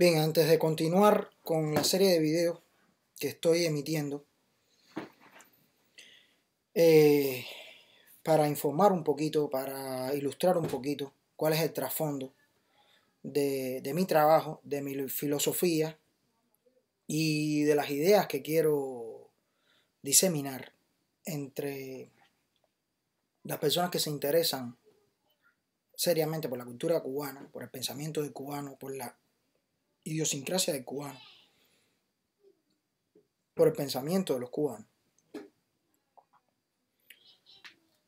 Bien, antes de continuar con la serie de videos que estoy emitiendo, eh, para informar un poquito, para ilustrar un poquito cuál es el trasfondo de, mi trabajo, de mi filosofía y de las ideas que quiero diseminar entre las personas que se interesan seriamente por la cultura cubana, por el pensamiento de cubano, por la idiosincrasia de cubano, por el pensamiento de los cubanos.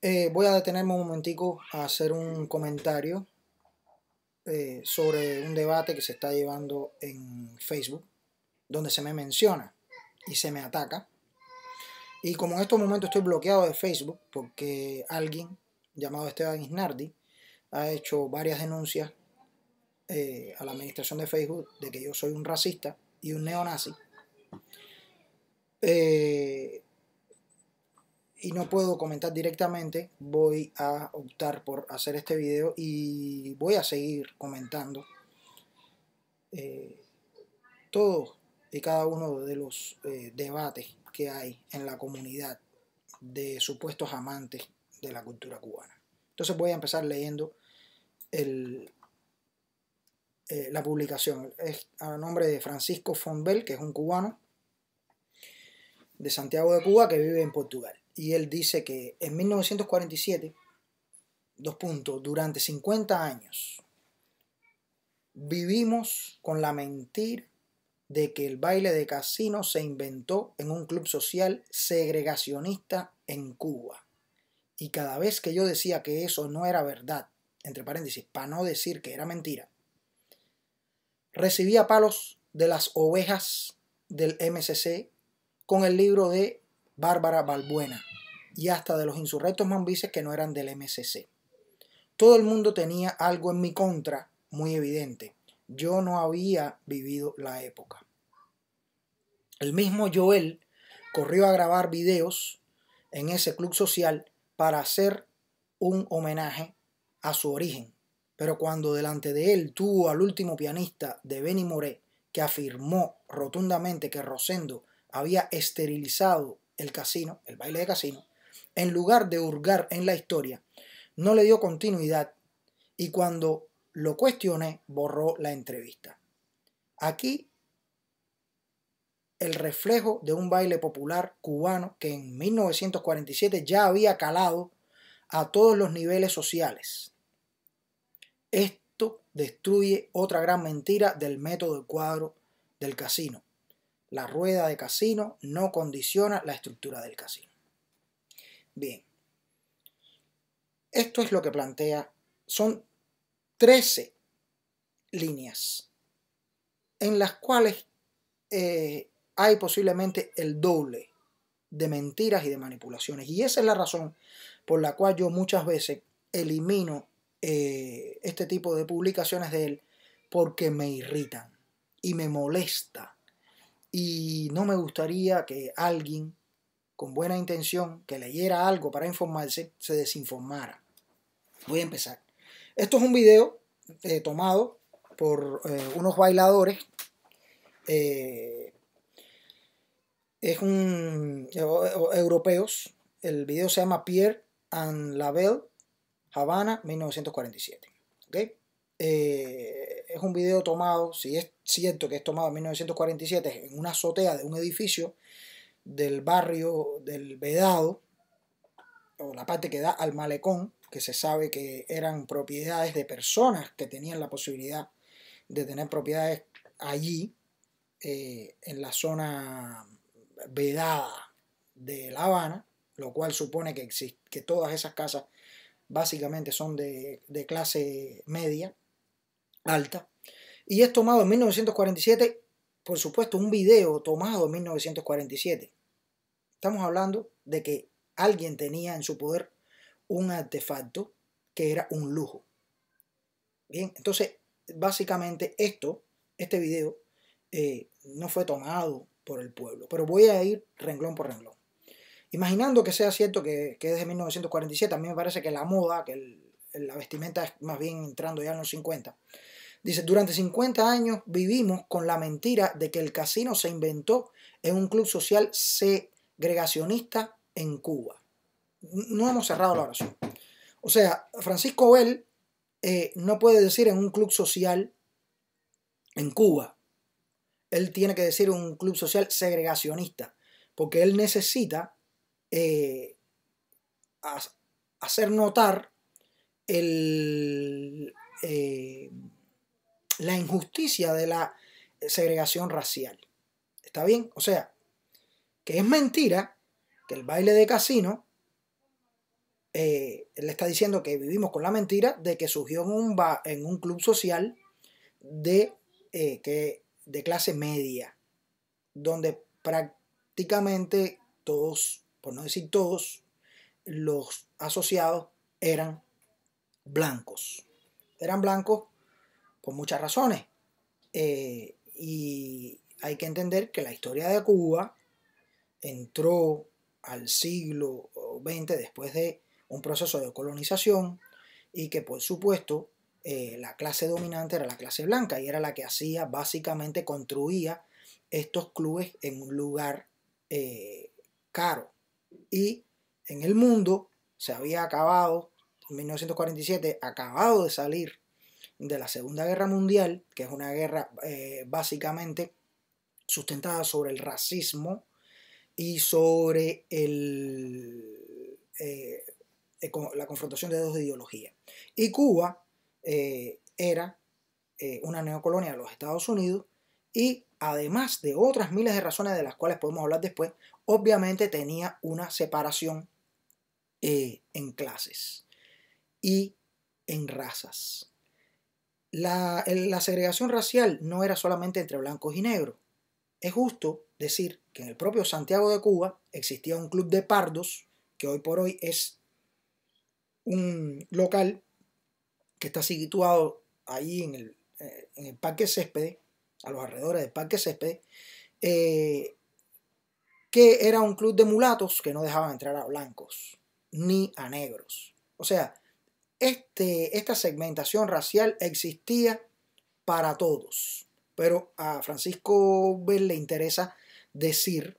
Eh, voy a detenerme un momentico a hacer un comentario eh, sobre un debate que se está llevando en Facebook, donde se me menciona y se me ataca. Y como en estos momentos estoy bloqueado de Facebook, porque alguien llamado Esteban Isnardi ha hecho varias denuncias eh, a la administración de Facebook de que yo soy un racista y un neonazi. Eh, y no puedo comentar directamente, voy a optar por hacer este video y voy a seguir comentando eh, todos y cada uno de los debates que hay en la comunidad de supuestos amantes de la cultura cubana. Entonces voy a empezar leyendo el eh, la publicación. Es a nombre de Francisco Fonbel, que es un cubano de Santiago de Cuba que vive en Portugal. Y él dice que en 1947, dos puntos, durante 50 años, vivimos con la mentira de que el baile de casino se inventó en un club social segregacionista en Cuba. Y cada vez que yo decía que eso no era verdad, entre paréntesis, para no decir que era mentira, recibía palos de las ovejas del MCC con el libro de Bárbara Balbuena y hasta de los insurrectos mambises que no eran del MCC. Todo el mundo tenía algo en mi contra muy evidente. Yo no había vivido la época. El mismo Joel corrió a grabar videos en ese club social para hacer un homenaje a su origen, pero cuando delante de él tuvo al último pianista de Benny Moré, que afirmó rotundamente que Rosendo había esterilizado el casino, el baile de casino, en lugar de hurgar en la historia, no le dio continuidad y cuando lo cuestioné borró la entrevista. Aquí el reflejo de un baile popular cubano que en 1947 ya había calado a todos los niveles sociales esto destruye otra gran mentira del método del cuadro del casino. La rueda de casino no condiciona la estructura del casino. Bien, esto es lo que plantea. Son 13 líneas en las cuales eh, hay posiblemente el doble de mentiras y de manipulaciones. Y esa es la razón por la cual yo muchas veces elimino eh, este tipo de publicaciones de él porque me irritan y me molesta. Y no me gustaría que alguien con buena intención que leyera algo para informarse se desinformara. Voy a empezar. Esto es un video eh, tomado por eh, unos bailadores. es un europeos. El video se llama Pierre and Label Habana, 1947. ¿okay? Eh, es un video tomado, si es cierto que es tomado en 1947, en una azotea de un edificio del barrio del Vedado, o la parte que da al malecón, que se sabe que eran propiedades de personas que tenían la posibilidad de tener propiedades allí, eh, en la zona vedada de La Habana, lo cual supone que, que todas esas casas básicamente son de, clase media, alta. Y es tomado en 1947, por supuesto, un video tomado en 1947. Estamos hablando de que alguien tenía en su poder un artefacto que era un lujo. Bien, entonces, básicamente esto, este video, eh, no fue tomado por el pueblo. Pero voy a ir renglón por renglón. Imaginando que sea cierto que, que desde 1947, a mí me parece que la moda, que la vestimenta es más bien entrando ya en los 50. Dice, durante 50 años vivimos con la mentira de que el casino se inventó en un club social segregacionista en Cuba. No hemos cerrado la oración. O sea, Francisco Bell eh, no puede decir en un club social en Cuba. Él tiene que decir un club social segregacionista, porque él necesita eh, a, hacer notar eh, la injusticia de la segregación racial. ¿Está bien? O sea, que es mentira que el baile de casino eh, le está diciendo que vivimos con la mentira de que surgió en un, club social de, que, de clase media, donde prácticamente todos por no decir todos, los asociados eran blancos. Eran blancos por muchas razones. Eh, y hay que entender que la historia de Cuba entró al siglo XX después de un proceso de colonización y que por supuesto eh, la clase dominante era la clase blanca y era la que hacía básicamente construía estos clubes en un lugar eh, caro y en el mundo se había acabado, en 1947, acabado de salir de la Segunda Guerra Mundial, que es una guerra eh, básicamente sustentada sobre el racismo y sobre eh, eh, la confrontación de dos ideologías. Y Cuba era una neocolonia de los Estados Unidos y además de otras miles de razones de las cuales podemos hablar después, obviamente tenía una separación eh, en clases y en razas. La, segregación racial no era solamente entre blancos y negros. Es justo decir que en el propio Santiago de Cuba existía un club de pardos, que hoy por hoy es un local que está situado ahí en el, eh, Parque Céspede, a los alrededores del Parque Césped, eh, que era un club de mulatos que no dejaban entrar a blancos ni a negros. O sea, este, esta segmentación racial existía para todos, pero a Francisco Bell le interesa decir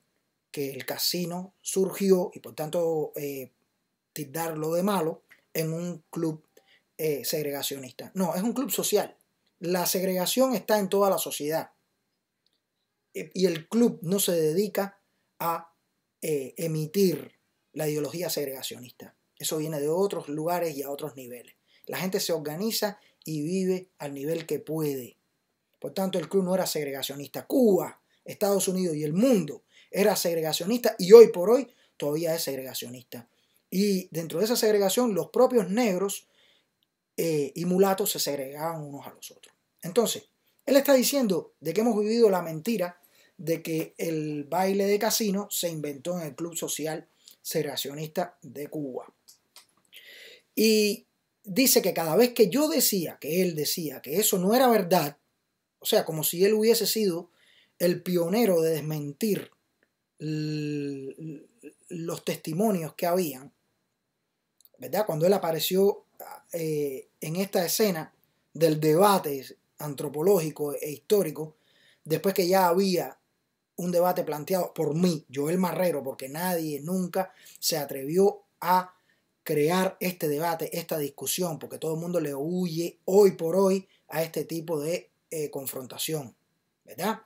que el casino surgió y por tanto eh, tildarlo de malo en un club eh, segregacionista. No, es un club social. La segregación está en toda la sociedad eh, y el club no se dedica a eh, emitir la ideología segregacionista. Eso viene de otros lugares y a otros niveles. La gente se organiza y vive al nivel que puede. Por tanto, el club no era segregacionista. Cuba, Estados Unidos y el mundo era segregacionista y hoy por hoy todavía es segregacionista. Y dentro de esa segregación, los propios negros eh, y mulatos se segregaban unos a los otros. Entonces, él está diciendo de que hemos vivido la mentira de que el baile de casino se inventó en el Club Social Segregacionista de Cuba. Y dice que cada vez que yo decía, que él decía que eso no era verdad, o sea, como si él hubiese sido el pionero de desmentir los testimonios que habían, ¿verdad? Cuando él apareció eh, en esta escena del debate antropológico e histórico, después que ya había un debate planteado por mí, Joel Marrero, porque nadie nunca se atrevió a crear este debate, esta discusión, porque todo el mundo le huye hoy por hoy a este tipo de eh, confrontación, ¿verdad?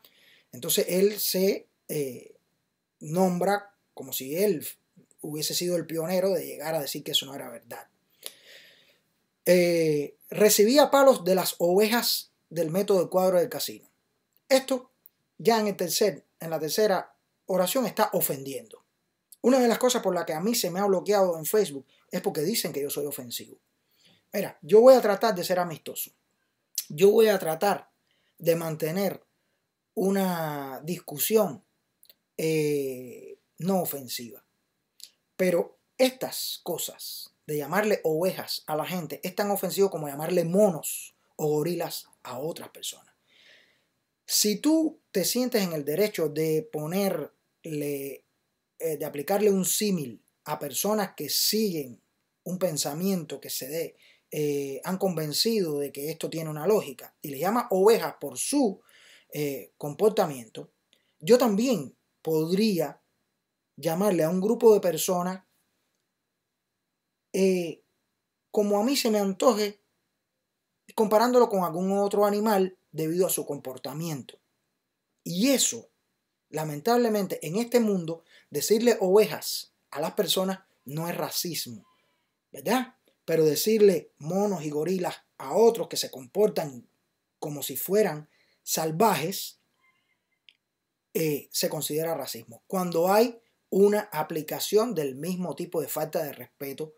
Entonces él se eh, nombra como si él hubiese sido el pionero de llegar a decir que eso no era verdad. Eh, recibía palos de las ovejas del método del cuadro del casino. Esto ya en el tercer en la tercera oración está ofendiendo. Una de las cosas por las que a mí se me ha bloqueado en Facebook es porque dicen que yo soy ofensivo. Mira, yo voy a tratar de ser amistoso. Yo voy a tratar de mantener una discusión eh, no ofensiva. Pero estas cosas de llamarle ovejas a la gente es tan ofensivo como llamarle monos o gorilas a otras personas. Si tú te sientes en el derecho de ponerle, eh, de aplicarle un símil a personas que siguen un pensamiento que se dé, eh, han convencido de que esto tiene una lógica y le llama ovejas por su eh, comportamiento, yo también podría llamarle a un grupo de personas como a mí se me antoje, comparándolo con algún otro animal debido a su comportamiento. Y eso, lamentablemente, en este mundo, decirle ovejas a las personas no es racismo, ¿verdad? Pero decirle monos y gorilas a otros que se comportan como si fueran salvajes, eh, se considera racismo. Cuando hay una aplicación del mismo tipo de falta de respeto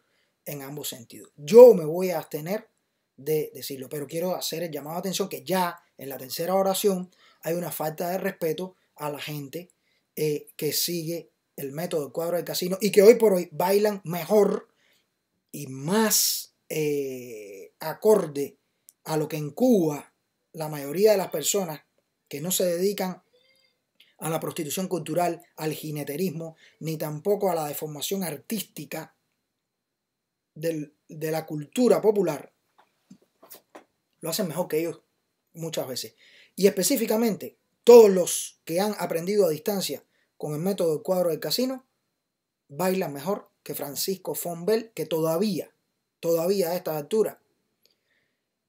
en ambos sentidos. Yo me voy a abstener de decirlo. Pero quiero hacer el llamado de atención que ya en la tercera oración hay una falta de respeto a la gente eh, que sigue el método del cuadro del casino y que hoy por hoy bailan mejor y más eh, acorde a lo que en Cuba la mayoría de las personas que no se dedican a la prostitución cultural, al jineterismo, ni tampoco a la deformación artística de la cultura popular, hacen mejor que ellos muchas veces. Y específicamente, todos los que han aprendido a distancia con el método del cuadro del casino, bailan mejor que Francisco Fonbel, que todavía, todavía a esta altura,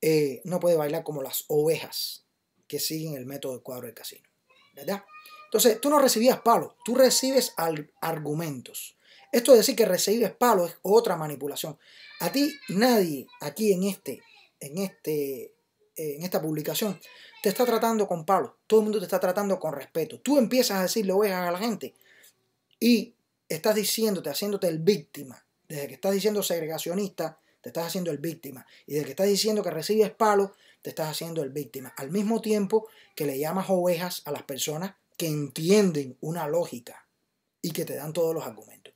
eh, no puede bailar como las ovejas que siguen el método del cuadro del casino. Entonces, tú no recibías palos, tú recibes argumentos. Esto de decir que recibes palos es otra manipulación. A ti nadie aquí en este en, este, en esta publicación te está tratando con palos todo el mundo te está tratando con respeto. Tú empiezas a decirle ovejas a la gente y estás diciéndote, haciéndote el víctima. Desde que estás diciendo segregacionista, te estás haciendo el víctima. Y desde que estás diciendo que recibes palos te estás haciendo el víctima. Al mismo tiempo que le llamas ovejas a las personas que entienden una lógica y que te dan todos los argumentos.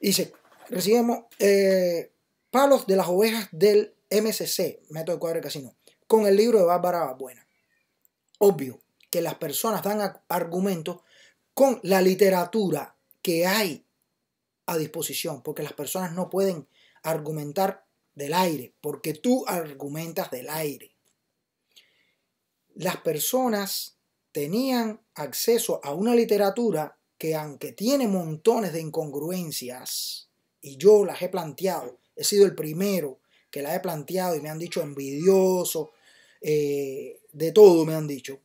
Dice, recibimos eh, palos de las ovejas del MSC, Método de Cuadro de Casino, con el libro de Bárbara Buena. Obvio que las personas dan argumentos con la literatura que hay a disposición, porque las personas no pueden argumentar del aire, porque tú argumentas del aire. Las personas tenían acceso a una literatura que aunque tiene montones de incongruencias, y yo las he planteado, he sido el primero que la he planteado y me han dicho envidioso, eh, de todo me han dicho.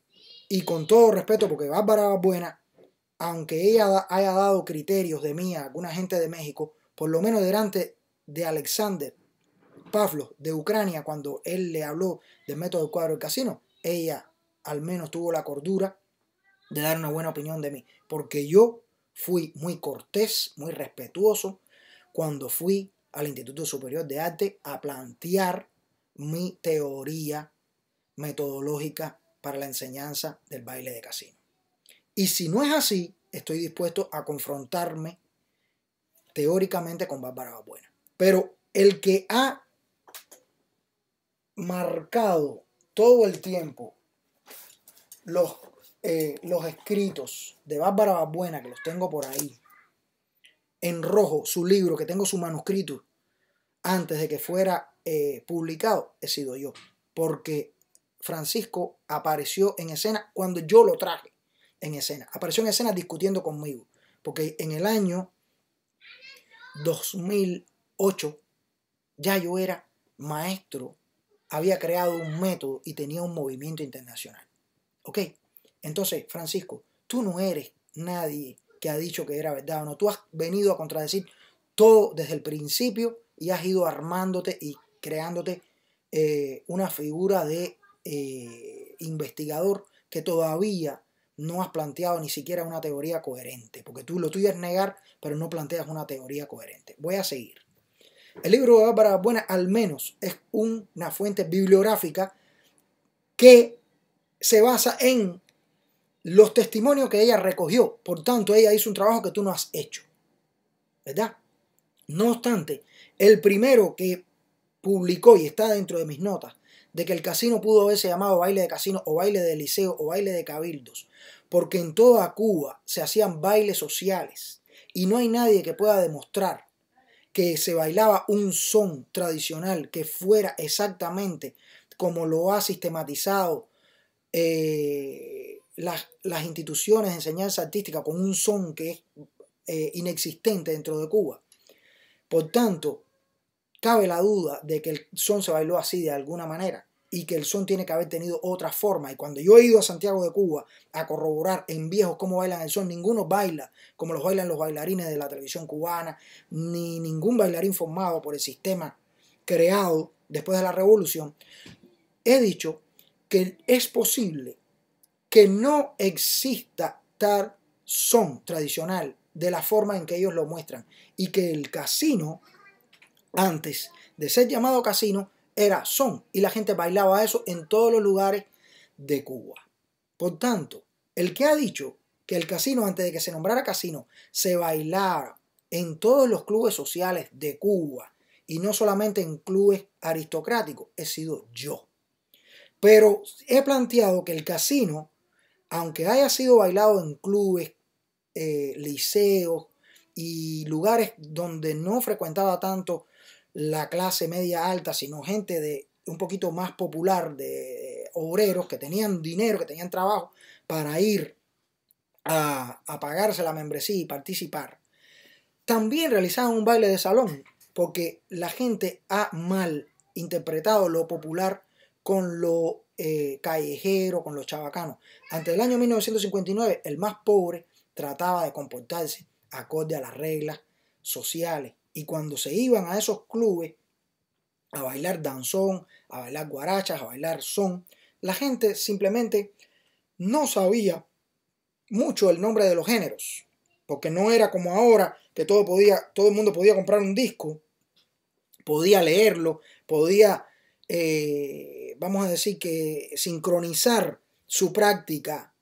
Y con todo respeto, porque Bárbara buena aunque ella haya dado criterios de mí a alguna gente de México, por lo menos delante de Alexander Pavlov de Ucrania, cuando él le habló del método del cuadro del casino, ella al menos tuvo la cordura de dar una buena opinión de mí, porque yo fui muy cortés, muy respetuoso cuando fui al Instituto Superior de Arte a plantear mi teoría metodológica para la enseñanza del baile de casino. Y si no es así, estoy dispuesto a confrontarme teóricamente con Bárbara Babuena. Pero el que ha marcado todo el tiempo los, eh, los escritos de Bárbara Babuena, que los tengo por ahí, en rojo su libro, que tengo su manuscrito, antes de que fuera eh, publicado, he sido yo. Porque Francisco apareció en escena cuando yo lo traje en escena. Apareció en escena discutiendo conmigo. Porque en el año 2008 ya yo era maestro, había creado un método y tenía un movimiento internacional. ¿Ok? Entonces, Francisco, tú no eres nadie que ha dicho que era verdad o no. Tú has venido a contradecir todo desde el principio y has ido armándote y creándote eh, una figura de eh, investigador que todavía no has planteado ni siquiera una teoría coherente, porque tú lo tuyo negar, pero no planteas una teoría coherente. Voy a seguir. El libro de para Buena al menos es una fuente bibliográfica que se basa en los testimonios que ella recogió. Por tanto, ella hizo un trabajo que tú no has hecho. ¿Verdad? No obstante, el primero que publicó y está dentro de mis notas de que el casino pudo haberse llamado baile de casino o baile de liceo o baile de cabildos, porque en toda Cuba se hacían bailes sociales y no hay nadie que pueda demostrar que se bailaba un son tradicional que fuera exactamente como lo ha sistematizado eh, las, instituciones de enseñanza artística con un son que es eh, inexistente dentro de Cuba. Por tanto, cabe la duda de que el son se bailó así de alguna manera y que el son tiene que haber tenido otra forma. Y cuando yo he ido a Santiago de Cuba a corroborar en viejos cómo bailan el son, ninguno baila como los bailan los bailarines de la televisión cubana, ni ningún bailarín formado por el sistema creado después de la revolución. He dicho que es posible que no exista tal son tradicional de la forma en que ellos lo muestran y que el casino antes de ser llamado casino era son y la gente bailaba eso en todos los lugares de Cuba. Por tanto, el que ha dicho que el casino antes de que se nombrara casino se bailara en todos los clubes sociales de Cuba y no solamente en clubes aristocráticos, he sido yo. Pero he planteado que el casino aunque haya sido bailado en clubes, eh, liceos y lugares donde no frecuentaba tanto la clase media alta, sino gente de un poquito más popular, de obreros que tenían dinero, que tenían trabajo, para ir a, a pagarse la membresía y participar. También realizaban un baile de salón, porque la gente ha mal interpretado lo popular con lo eh, callejero con los chabacanos. Ante el año 1959, el más pobre trataba de comportarse acorde a las reglas sociales. Y cuando se iban a esos clubes a bailar danzón, a bailar guarachas, a bailar son, la gente simplemente no sabía mucho el nombre de los géneros. Porque no era como ahora que todo, podía, todo el mundo podía comprar un disco, podía leerlo, podía eh, vamos a decir que sincronizar su práctica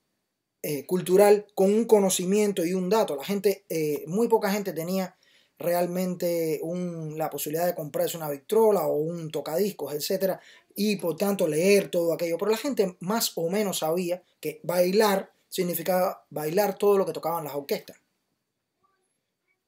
eh, cultural con un conocimiento y un dato. La gente, eh, muy poca gente tenía realmente la posibilidad de comprarse una victrola o un tocadiscos, etcétera, y por tanto leer todo aquello. Pero la gente más o menos sabía que bailar significaba bailar todo lo que tocaban las orquestas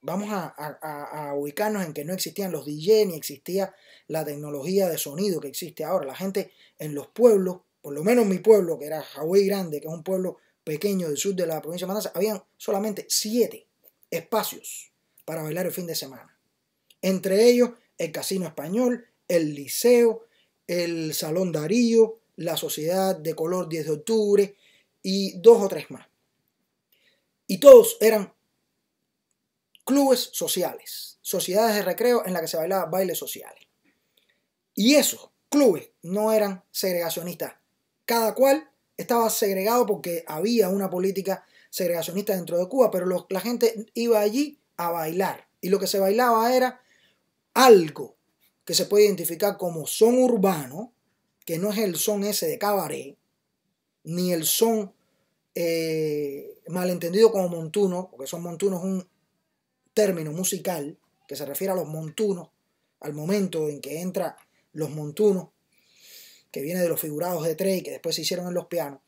vamos a, ubicarnos en que no existían los DJ ni existía la tecnología de sonido que existe ahora. La gente en los pueblos, por lo menos mi pueblo, que era Hawái Grande, que es un pueblo pequeño del sur de la provincia de Matanzas, habían solamente siete espacios para bailar el fin de semana. Entre ellos el Casino Español, el Liceo, el Salón Darío, la Sociedad de Color 10 de Octubre y dos o tres más. Y todos eran clubes sociales, sociedades de recreo en las que se bailaba bailes sociales. Y esos clubes no eran segregacionistas. Cada cual estaba segregado porque había una política segregacionista dentro de Cuba, pero la gente iba allí a bailar. Y lo que se bailaba era algo que se puede identificar como son urbano, que no es el son ese de cabaret, ni el son eh, malentendido como montuno, porque son montunos un término musical que se refiere a los montunos, al momento en que entra los montunos, que viene de los figurados de Trey, que después se hicieron en los pianos,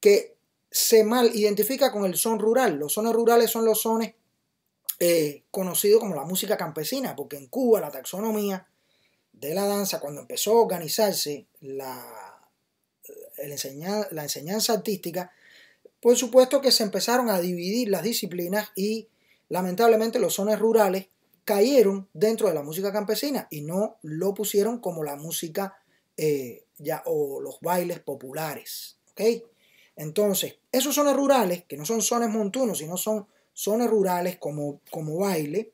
que se mal identifica con el son rural. Los sones rurales son los sones eh, conocidos como la música campesina, porque en Cuba la taxonomía de la danza, cuando empezó a organizarse la, la enseñanza artística, por supuesto que se empezaron a dividir las disciplinas y lamentablemente los sones rurales cayeron dentro de la música campesina y no lo pusieron como la música eh, ya, o los bailes populares. ¿ok? Entonces, esos sones rurales, que no son sones montunos, sino son sones rurales como, como baile,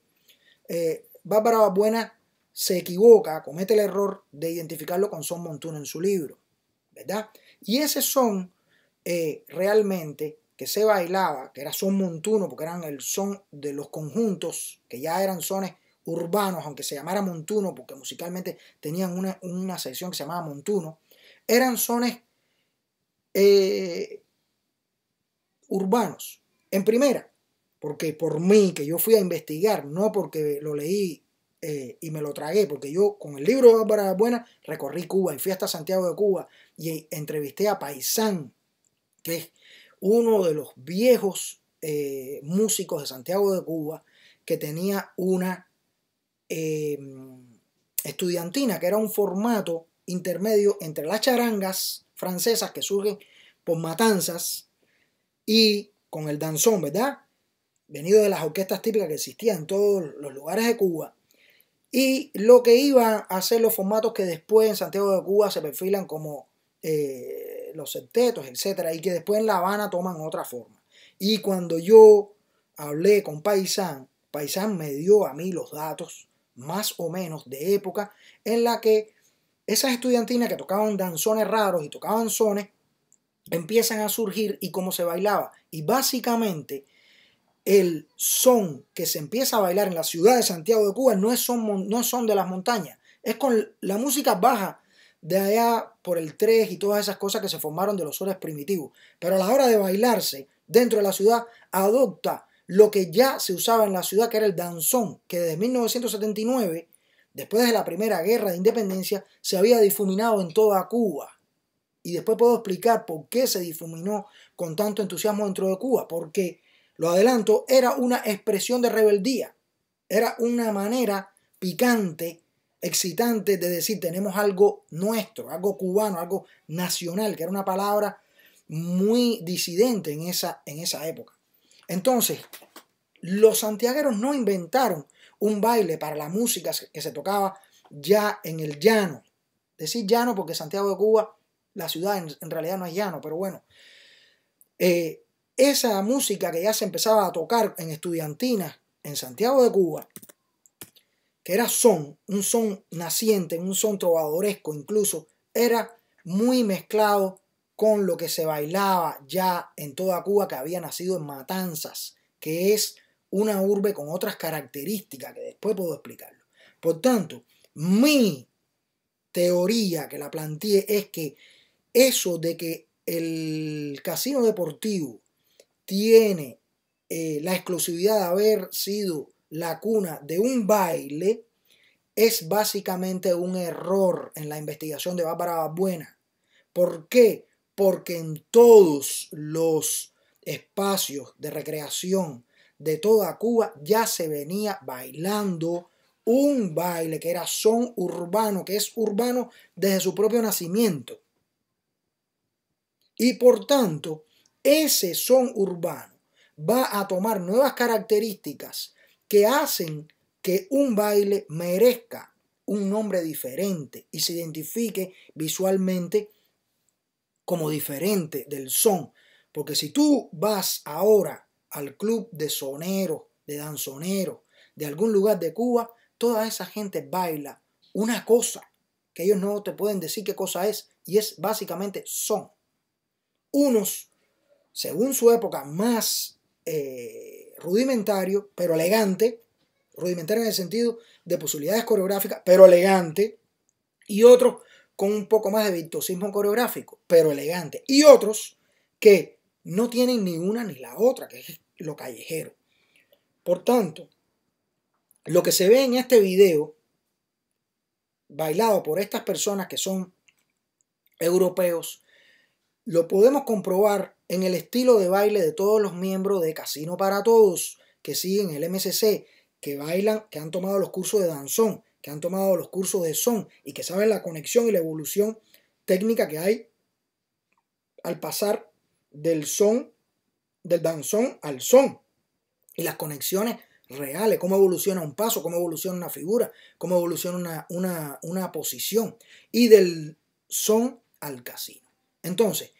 eh, Bárbara se equivoca, comete el error de identificarlo con son montuno en su libro. ¿Verdad? Y ese son eh, realmente que se bailaba, que era son montuno, porque eran el son de los conjuntos, que ya eran sones urbanos, aunque se llamara montuno, porque musicalmente tenían una, una sección que se llamaba montuno, eran sones eh, urbanos. En primera, porque por mí, que yo fui a investigar, no porque lo leí eh, y me lo tragué, porque yo con el libro de Buena recorrí Cuba y fui hasta Santiago de Cuba y entrevisté a Paisán, que es uno de los viejos eh, músicos de Santiago de Cuba que tenía una em, estudiantina, que era un formato intermedio entre las charangas francesas que surgen por matanzas y con el danzón, ¿verdad? Venido de las orquestas típicas que existían en todos los lugares de Cuba. Y lo que iban a ser los formatos que después en Santiago de Cuba se perfilan como eh, los septetos, etcétera, y que después en La Habana toman otra forma. Y cuando yo hablé con Paisán, Paisán me dio a mí los datos, más o menos, de época en la que esas estudiantinas que tocaban danzones raros y tocaban sones, empiezan a surgir y cómo se bailaba. Y básicamente el son que se empieza a bailar en la ciudad de Santiago de Cuba no es son, no son de las montañas, es con la música baja de allá por el 3 y todas esas cosas que se formaron de los sones primitivos. Pero a la hora de bailarse dentro de la ciudad, adopta lo que ya se usaba en la ciudad, que era el danzón, que desde 1979, después de la primera guerra de independencia, se había difuminado en toda Cuba. Y después puedo explicar por qué se difuminó con tanto entusiasmo dentro de Cuba, porque, lo adelanto, era una expresión de rebeldía, era una manera picante excitante de decir tenemos algo nuestro, algo cubano, algo nacional, que era una palabra muy disidente en esa, en esa época. Entonces, los santiagueros no inventaron un baile para la música que se tocaba ya en el llano. Decir llano porque Santiago de Cuba, la ciudad en, realidad no es llano, pero bueno. Eh, esa música que ya se empezaba a tocar en estudiantinas en Santiago de Cuba era son, un son naciente, un son trovadoresco incluso, era muy mezclado con lo que se bailaba ya en toda Cuba que había nacido en Matanzas, que es una urbe con otras características que después puedo explicarlo. Por tanto, mi teoría que la planteé es que eso de que el casino deportivo tiene eh, la exclusividad de haber sido la cuna de un baile es básicamente un error en la investigación de Bárbara Buena. ¿Por qué? Porque en todos los espacios de recreación de toda Cuba ya se venía bailando un baile que era son urbano, que es urbano desde su propio nacimiento. Y por tanto, ese son urbano va a tomar nuevas características que hacen que un baile merezca un nombre diferente y se identifique visualmente como diferente del son. Porque si tú vas ahora al club de soneros, de danzoneros, de algún lugar de Cuba, toda esa gente baila una cosa que ellos no te pueden decir qué cosa es, y es básicamente son. Unos, según su época, más eh, rudimentario, pero elegante, rudimentario en el sentido de posibilidades coreográficas, pero elegante, y otros con un poco más de virtuosismo coreográfico, pero elegante, y otros que no tienen ni una ni la otra, que es lo callejero. Por tanto, lo que se ve en este video, bailado por estas personas que son europeos, lo podemos comprobar en el estilo de baile de todos los miembros de Casino para Todos que siguen el MCC, que bailan, que han tomado los cursos de danzón, que han tomado los cursos de son y que saben la conexión y la evolución técnica que hay al pasar del son, del danzón al son y las conexiones reales, cómo evoluciona un paso, cómo evoluciona una figura, cómo evoluciona una, una posición y del son al casino. Entonces,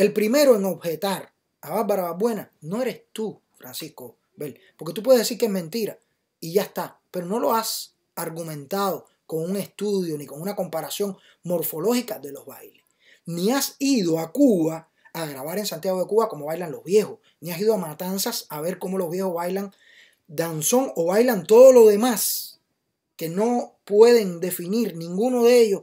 el primero en objetar a Bárbara Buena no eres tú, Francisco Bell, porque tú puedes decir que es mentira y ya está, pero no lo has argumentado con un estudio ni con una comparación morfológica de los bailes. Ni has ido a Cuba a grabar en Santiago de Cuba como bailan los viejos, ni has ido a Matanzas a ver cómo los viejos bailan danzón o bailan todo lo demás, que no pueden definir ninguno de ellos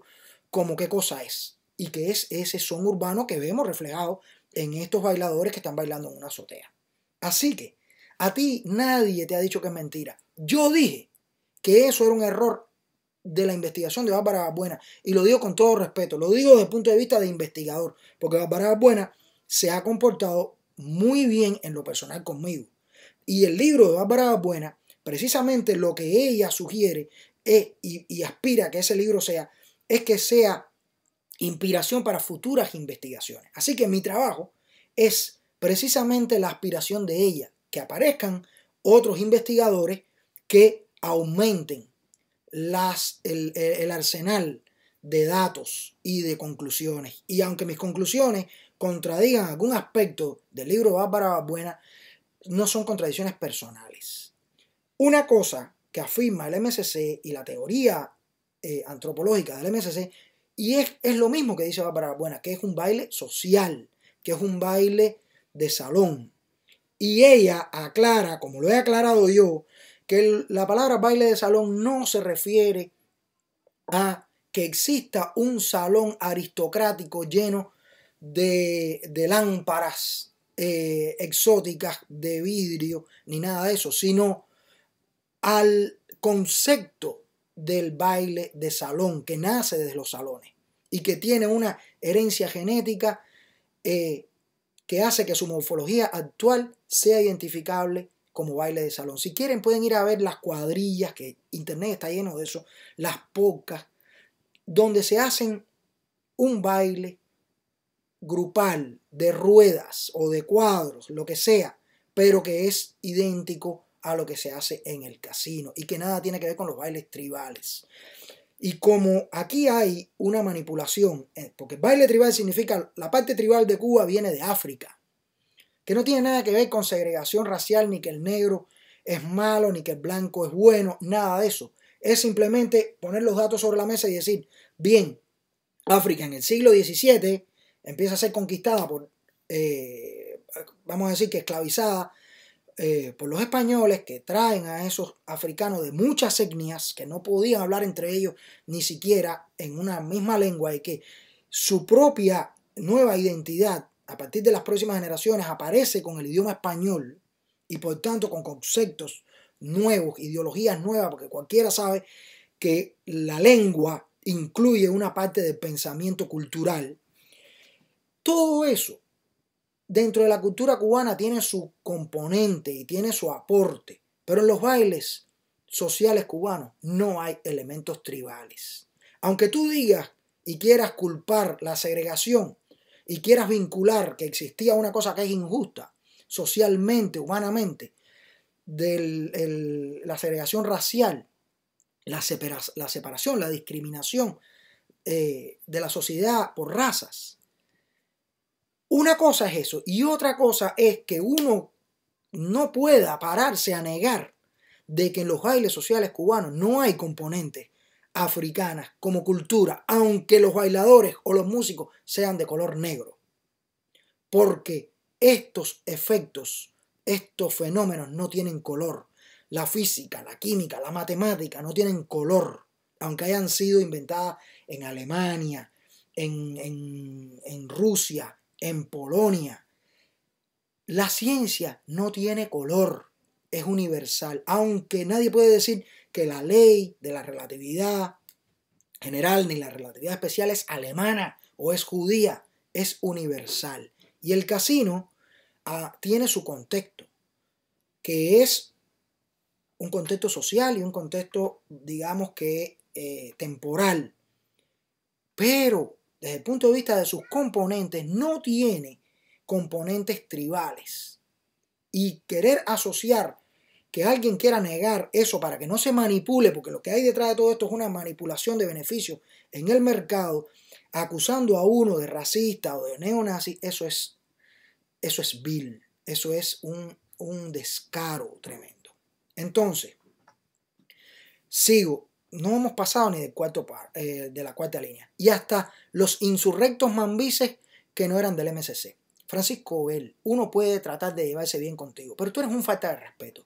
como qué cosa es y que es ese son urbano que vemos reflejado en estos bailadores que están bailando en una azotea. Así que a ti nadie te ha dicho que es mentira. Yo dije que eso era un error de la investigación de Bárbara Buena y lo digo con todo respeto, lo digo desde el punto de vista de investigador, porque Bárbara Buena se ha comportado muy bien en lo personal conmigo. Y el libro de Bárbara Buena, precisamente lo que ella sugiere eh, y, y aspira a que ese libro sea, es que sea inspiración para futuras investigaciones. Así que mi trabajo es precisamente la aspiración de ella, que aparezcan otros investigadores que aumenten las, el, arsenal de datos y de conclusiones. Y aunque mis conclusiones contradigan algún aspecto del libro Bárbara Buena, no son contradicciones personales. Una cosa que afirma el MSC y la teoría eh, antropológica del MSC y es, lo mismo que dice Bárbara Buena, que es un baile social, que es un baile de salón. Y ella aclara, como lo he aclarado yo, que la palabra baile de salón no se refiere a que exista un salón aristocrático lleno de, lámparas eh, exóticas de vidrio ni nada de eso, sino al concepto del baile de salón, que nace desde los salones y que tiene una herencia genética eh, que hace que su morfología actual sea identificable como baile de salón. Si quieren pueden ir a ver las cuadrillas, que internet está lleno de eso, las pocas, donde se hacen un baile grupal de ruedas o de cuadros, lo que sea, pero que es idéntico a lo que se hace en el casino y que nada tiene que ver con los bailes tribales. Y como aquí hay una manipulación, eh, porque baile tribal significa la parte tribal de Cuba viene de África, que no tiene nada que ver con segregación racial, ni que el negro es malo, ni que el blanco es bueno, nada de eso. Es simplemente poner los datos sobre la mesa y decir, bien, África en el siglo XVII empieza a ser conquistada por, eh, vamos a decir que esclavizada eh, por los españoles que traen a esos africanos de muchas etnias que no podían hablar entre ellos ni siquiera en una misma lengua y que su propia nueva identidad a partir de las próximas generaciones aparece con el idioma español y por tanto con conceptos nuevos, ideologías nuevas, porque cualquiera sabe que la lengua incluye una parte del pensamiento cultural. Todo eso dentro de la cultura cubana tiene su componente y tiene su aporte, pero en los bailes sociales cubanos no hay elementos tribales. Aunque tú digas y quieras culpar la segregación y quieras vincular que existía una cosa que es injusta socialmente, humanamente, de la segregación racial, la, separación, la discriminación eh, de la sociedad por razas, una cosa es eso y otra cosa es que uno no pueda pararse a negar de que en los bailes sociales cubanos no hay componentes africanas como cultura, aunque los bailadores o los músicos sean de color negro. Porque estos efectos, estos fenómenos no tienen color. La física, la química, la matemática no tienen color, aunque hayan sido inventadas en Alemania, en, en Rusia, en Polonia. La ciencia no tiene color, es universal, aunque nadie puede decir que la ley de la relatividad general ni la relatividad especial es alemana o es judía, es universal. Y el casino ah, tiene su contexto, que es un contexto social y un contexto, digamos que, eh, temporal. Pero desde el punto de vista de sus componentes, no tiene componentes tribales. Y querer asociar que alguien quiera negar eso para que no se manipule, porque lo que hay detrás de todo esto es una manipulación de beneficios en el mercado, acusando a uno de racista o de neonazi, eso es, eso es vil, eso es un, un descaro tremendo. Entonces, sigo, no hemos pasado ni de, cuarto eh, de la cuarta línea. Y hasta los insurrectos mambises que no eran del MSC. Francisco Bell, uno puede tratar de llevarse bien contigo, pero tú eres un falta de respeto.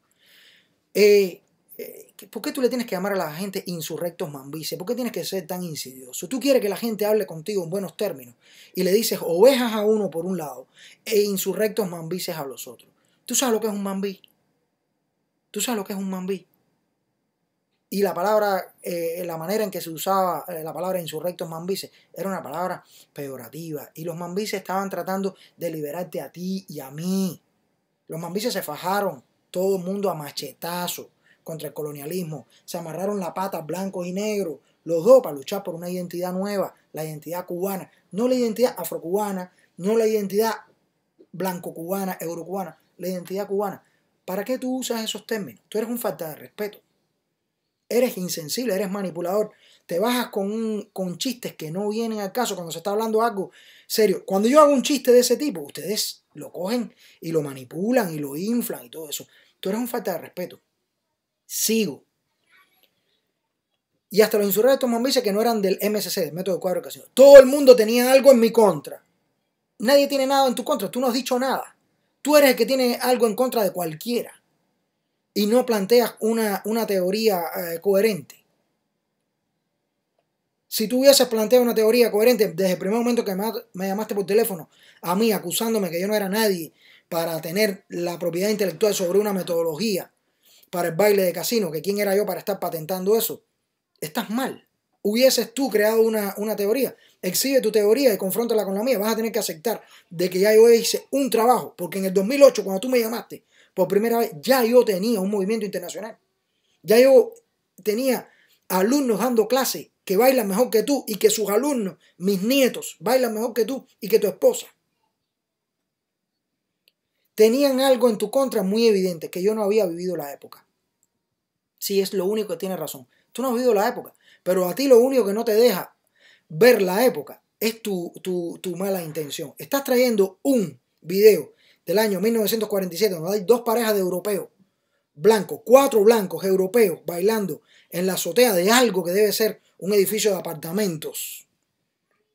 Eh, eh, ¿Por qué tú le tienes que llamar a la gente insurrectos mambises? ¿Por qué tienes que ser tan insidioso? Tú quieres que la gente hable contigo en buenos términos y le dices ovejas a uno por un lado e insurrectos mambises a los otros. ¿Tú sabes lo que es un mambí? ¿Tú sabes lo que es un mambí? Y la palabra, eh, la manera en que se usaba eh, la palabra insurrectos mambises era una palabra peorativa. Y los mambises estaban tratando de liberarte a ti y a mí. Los mambises se fajaron, todo el mundo a machetazo contra el colonialismo. Se amarraron la pata blanco y negro, los dos para luchar por una identidad nueva, la identidad cubana. No la identidad afrocubana, no la identidad blanco-cubana, eurocubana, la identidad cubana. ¿Para qué tú usas esos términos? Tú eres un falta de respeto eres insensible, eres manipulador, te bajas con, un, con chistes que no vienen al caso cuando se está hablando algo serio. Cuando yo hago un chiste de ese tipo, ustedes lo cogen y lo manipulan y lo inflan y todo eso. Tú eres un falta de respeto. Sigo. Y hasta los insurrectos me dice que no eran del MSC, del método de cuadro casino. Todo el mundo tenía algo en mi contra. Nadie tiene nada en tu contra. Tú no has dicho nada. Tú eres el que tiene algo en contra de cualquiera y no planteas una, teoría eh, coherente. Si tú hubieses planteado una teoría coherente desde el primer momento que me llamaste por teléfono, a mí acusándome que yo no era nadie para tener la propiedad intelectual sobre una metodología para el baile de casino, que quién era yo para estar patentando eso, estás mal. Hubieses tú creado una, teoría, exhibe tu teoría y confróntala con la mía, vas a tener que aceptar de que ya yo hice un trabajo, porque en el 2008, cuando tú me llamaste, por primera vez, ya yo tenía un movimiento internacional. Ya yo tenía alumnos dando clases que bailan mejor que tú y que sus alumnos, mis nietos, bailan mejor que tú y que tu esposa. Tenían algo en tu contra muy evidente, que yo no había vivido la época. Sí, es lo único que tiene razón. Tú no has vivido la época, pero a ti lo único que no te deja ver la época es tu, tu mala intención. Estás trayendo un video del año 1947, donde hay dos parejas de europeos, blancos, cuatro blancos europeos bailando en la azotea de algo que debe ser un edificio de apartamentos,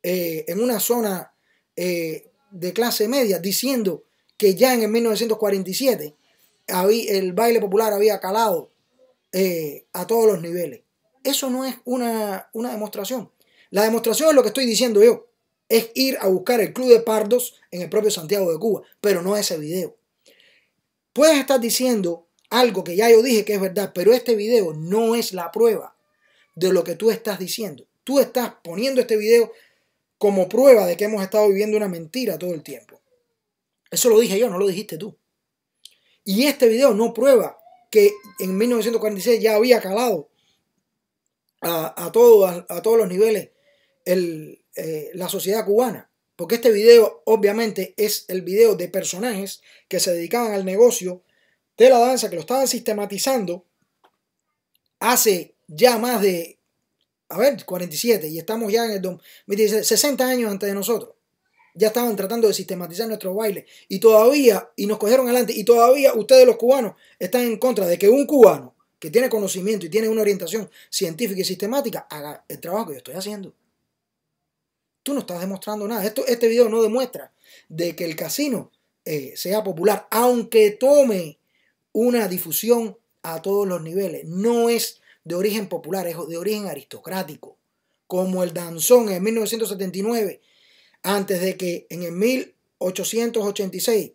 eh, en una zona eh, de clase media, diciendo que ya en el 1947 el baile popular había calado eh, a todos los niveles. Eso no es una demostración. La demostración es lo que estoy diciendo yo es ir a buscar el Club de Pardos en el propio Santiago de Cuba, pero no ese video. Puedes estar diciendo algo que ya yo dije que es verdad, pero este video no es la prueba de lo que tú estás diciendo. Tú estás poniendo este video como prueba de que hemos estado viviendo una mentira todo el tiempo. Eso lo dije yo, no lo dijiste tú. Y este video no prueba que en 1946 ya había calado a, a, a todos los niveles el, eh, la sociedad cubana. Porque este video obviamente es el video de personajes que se dedicaban al negocio de la danza, que lo estaban sistematizando hace ya más de, a ver, 47, y estamos ya en el 60 años antes de nosotros. Ya estaban tratando de sistematizar nuestro baile y todavía, y nos cogieron adelante, y todavía ustedes los cubanos están en contra de que un cubano que tiene conocimiento y tiene una orientación científica y sistemática haga el trabajo que yo estoy haciendo tú no estás demostrando nada. Esto, este video no demuestra de que el casino eh, sea popular, aunque tome una difusión a todos los niveles. No es de origen popular, es de origen aristocrático, como el danzón en 1979, antes de que en el 1886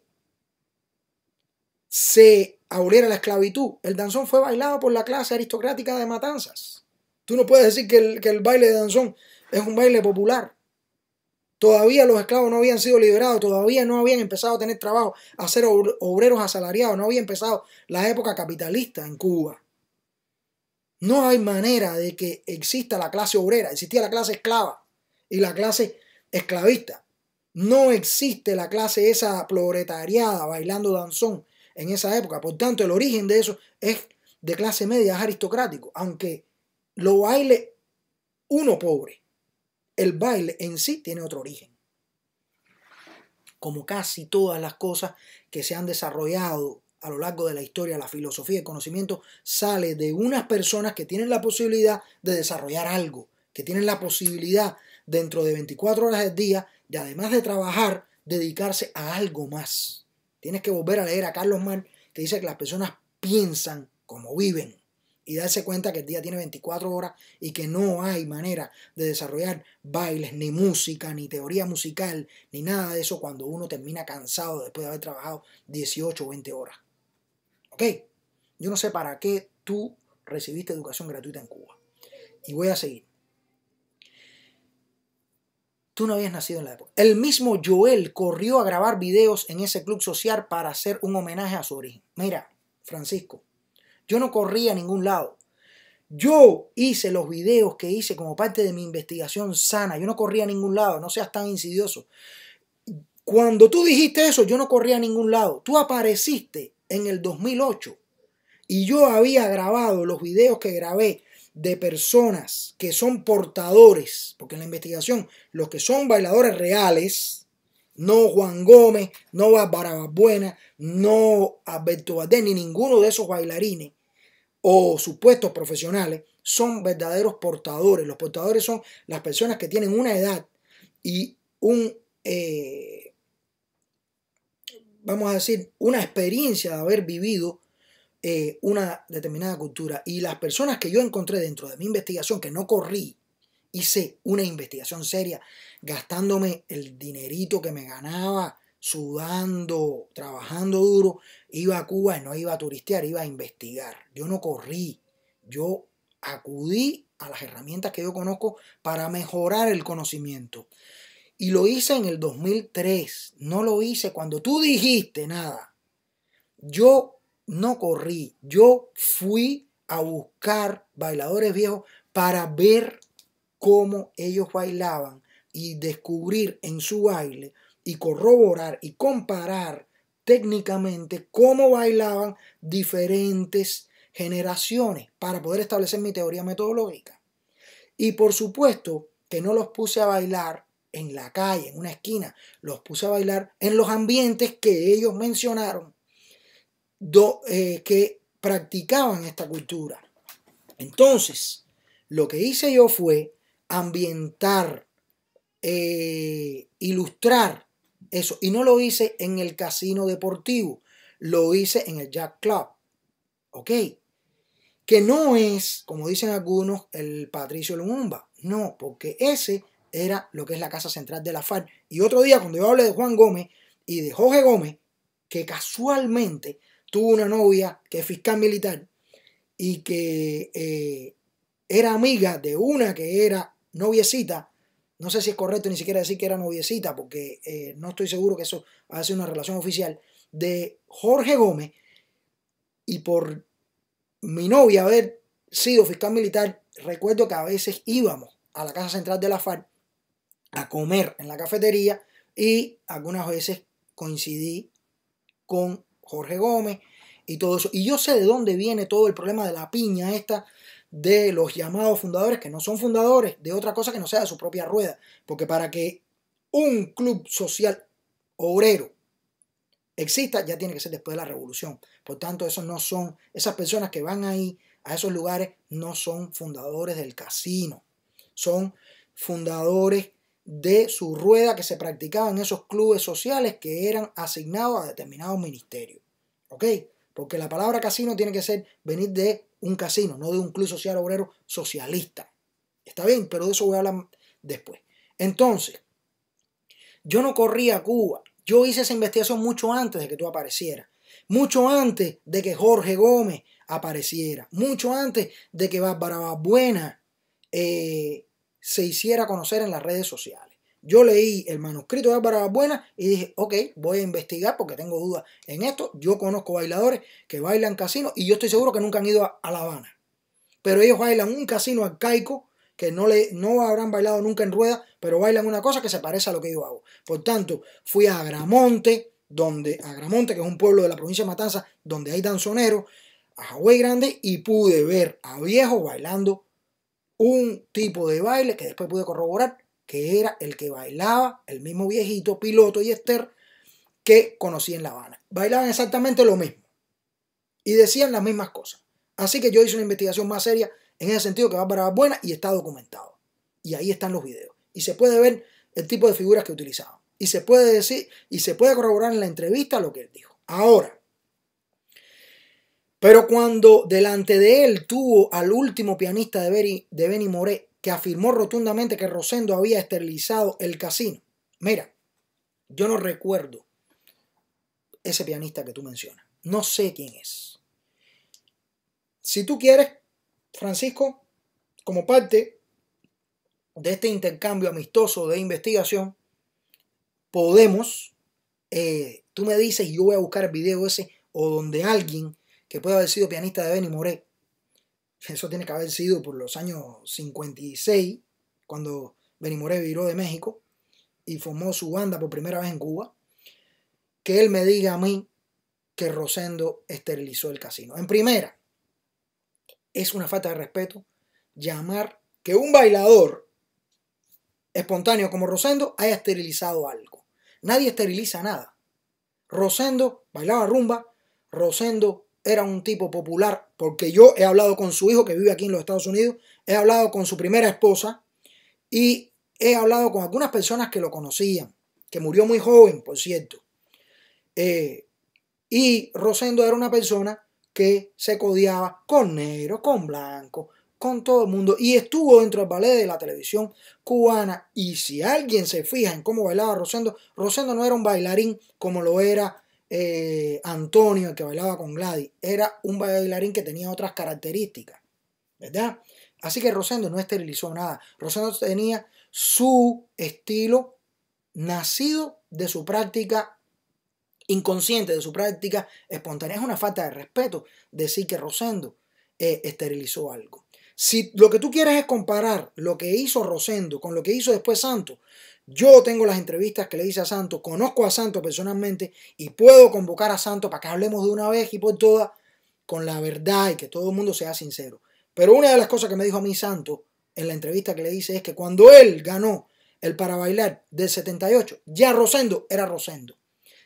se abriera la esclavitud. El danzón fue bailado por la clase aristocrática de Matanzas. Tú no puedes decir que el baile de danzón es un baile popular. Todavía los esclavos no habían sido liberados, todavía no habían empezado a tener trabajo, a ser obreros asalariados, no había empezado la época capitalista en Cuba. No hay manera de que exista la clase obrera, existía la clase esclava y la clase esclavista. No existe la clase esa proletariada bailando danzón en esa época. Por tanto, el origen de eso es de clase media, es aristocrático, aunque lo baile uno pobre el baile en sí tiene otro origen. Como casi todas las cosas que se han desarrollado a lo largo de la historia, la filosofía, y el conocimiento, sale de unas personas que tienen la posibilidad de desarrollar algo, que tienen la posibilidad dentro de 24 horas del día de además de trabajar, dedicarse a algo más. Tienes que volver a leer a Carlos Mann que dice que las personas piensan como viven y darse cuenta que el día tiene 24 horas y que no hay manera de desarrollar bailes, ni música, ni teoría musical, ni nada de eso cuando uno termina cansado después de haber trabajado 18 o 20 horas. ¿Ok? Yo no sé para qué tú recibiste educación gratuita en Cuba. Y voy a seguir. Tú no habías nacido en la época. El mismo Joel corrió a grabar videos en ese club social para hacer un homenaje a su origen. Mira, Francisco, yo no corría a ningún lado. Yo hice los videos que hice como parte de mi investigación sana. Yo no corrí a ningún lado, no seas tan insidioso. Cuando tú dijiste eso, yo no corría a ningún lado. Tú apareciste en el 2008 y yo había grabado los videos que grabé de personas que son portadores, porque en la investigación los que son bailadores reales, no Juan Gómez, no Bárbara Buena, no Alberto Valdés, ni ninguno de esos bailarines, o supuestos profesionales son verdaderos portadores. Los portadores son las personas que tienen una edad y un, eh, vamos a decir, una experiencia de haber vivido eh, una determinada cultura. Y las personas que yo encontré dentro de mi investigación, que no corrí, hice una investigación seria, gastándome el dinerito que me ganaba sudando, trabajando duro, iba a Cuba y no iba a turistear, iba a investigar. Yo no corrí, yo acudí a las herramientas que yo conozco para mejorar el conocimiento. Y lo hice en el 2003, no lo hice cuando tú dijiste nada. Yo no corrí, yo fui a buscar bailadores viejos para ver cómo ellos bailaban y descubrir en su baile y corroborar y comparar técnicamente cómo bailaban diferentes generaciones para poder establecer mi teoría metodológica. Y por supuesto que no los puse a bailar en la calle, en una esquina, los puse a bailar en los ambientes que ellos mencionaron eh, que practicaban esta cultura. Entonces, lo que hice yo fue ambientar, eh, ilustrar eso. Y no lo hice en el casino deportivo, lo hice en el Jack Club. ¿Ok? Que no es, como dicen algunos, el Patricio Lumumba. No, porque ese era lo que es la casa central de la FARC. Y otro día, cuando yo hablé de Juan Gómez y de Jorge Gómez, que casualmente tuvo una novia que es fiscal militar y que eh, era amiga de una que era noviecita no sé si es correcto ni siquiera decir que era noviecita, porque eh, no estoy seguro que eso hace una relación oficial, de Jorge Gómez, y por mi novia haber sido fiscal militar, recuerdo que a veces íbamos a la Casa Central de la FARC a comer en la cafetería y algunas veces coincidí con Jorge Gómez y todo eso. Y yo sé de dónde viene todo el problema de la piña esta de los llamados fundadores, que no son fundadores de otra cosa que no sea de su propia rueda. Porque para que un club social obrero exista, ya tiene que ser después de la revolución. Por tanto, esos no son, esas personas que van ahí a esos lugares no son fundadores del casino, son fundadores de su rueda que se practicaban en esos clubes sociales que eran asignados a determinados ministerios. ¿Ok? Porque la palabra casino tiene que ser venir de un casino, no de un club social obrero socialista. Está bien, pero de eso voy a hablar después. Entonces, yo no corrí a Cuba. Yo hice esa investigación mucho antes de que tú aparecieras. Mucho antes de que Jorge Gómez apareciera. Mucho antes de que Bárbara Buena eh, se hiciera conocer en las redes sociales. Yo leí el manuscrito de Álvaro Buena y dije, ok, voy a investigar porque tengo dudas en esto. Yo conozco bailadores que bailan casino y yo estoy seguro que nunca han ido a, La Habana. Pero ellos bailan un casino arcaico que no, le, no habrán bailado nunca en rueda, pero bailan una cosa que se parece a lo que yo hago. Por tanto, fui a Agramonte, donde, Agramonte, que es un pueblo de la provincia de Matanza, donde hay danzoneros, a Hawaii Grande, y pude ver a viejos bailando un tipo de baile que después pude corroborar que era el que bailaba el mismo viejito piloto y Esther que conocí en La Habana. Bailaban exactamente lo mismo y decían las mismas cosas. Así que yo hice una investigación más seria en ese sentido que va para buena y está documentado. Y ahí están los videos. Y se puede ver el tipo de figuras que utilizaban. Y se puede decir y se puede corroborar en la entrevista lo que él dijo. Ahora, pero cuando delante de él tuvo al último pianista de, de Benny Moré que afirmó rotundamente que Rosendo había esterilizado el casino. Mira, yo no recuerdo ese pianista que tú mencionas. No sé quién es. Si tú quieres, Francisco, como parte de este intercambio amistoso de investigación, podemos, eh, tú me dices, yo voy a buscar el video ese, o donde alguien que pueda haber sido pianista de Benny Moré, eso tiene que haber sido por los años 56, cuando Benimoré viró de México y formó su banda por primera vez en Cuba. Que él me diga a mí que Rosendo esterilizó el casino. En primera, es una falta de respeto llamar que un bailador espontáneo como Rosendo haya esterilizado algo. Nadie esteriliza nada. Rosendo bailaba rumba, Rosendo era un tipo popular, porque yo he hablado con su hijo que vive aquí en los Estados Unidos, he hablado con su primera esposa y he hablado con algunas personas que lo conocían, que murió muy joven, por cierto. Eh, y Rosendo era una persona que se codiaba con negro, con blanco, con todo el mundo. Y estuvo dentro del ballet de la televisión cubana. Y si alguien se fija en cómo bailaba Rosendo, Rosendo no era un bailarín como lo era eh, Antonio, el que bailaba con Gladys, era un bailarín que tenía otras características, ¿verdad? Así que Rosendo no esterilizó nada. Rosendo tenía su estilo nacido de su práctica inconsciente, de su práctica espontánea. Es una falta de respeto decir que Rosendo eh, esterilizó algo. Si lo que tú quieres es comparar lo que hizo Rosendo con lo que hizo después Santo. Yo tengo las entrevistas que le hice a Santo conozco a Santo personalmente y puedo convocar a Santo para que hablemos de una vez y por toda con la verdad y que todo el mundo sea sincero. Pero una de las cosas que me dijo a mí Santo en la entrevista que le hice es que cuando él ganó el para bailar del 78, ya Rosendo era Rosendo.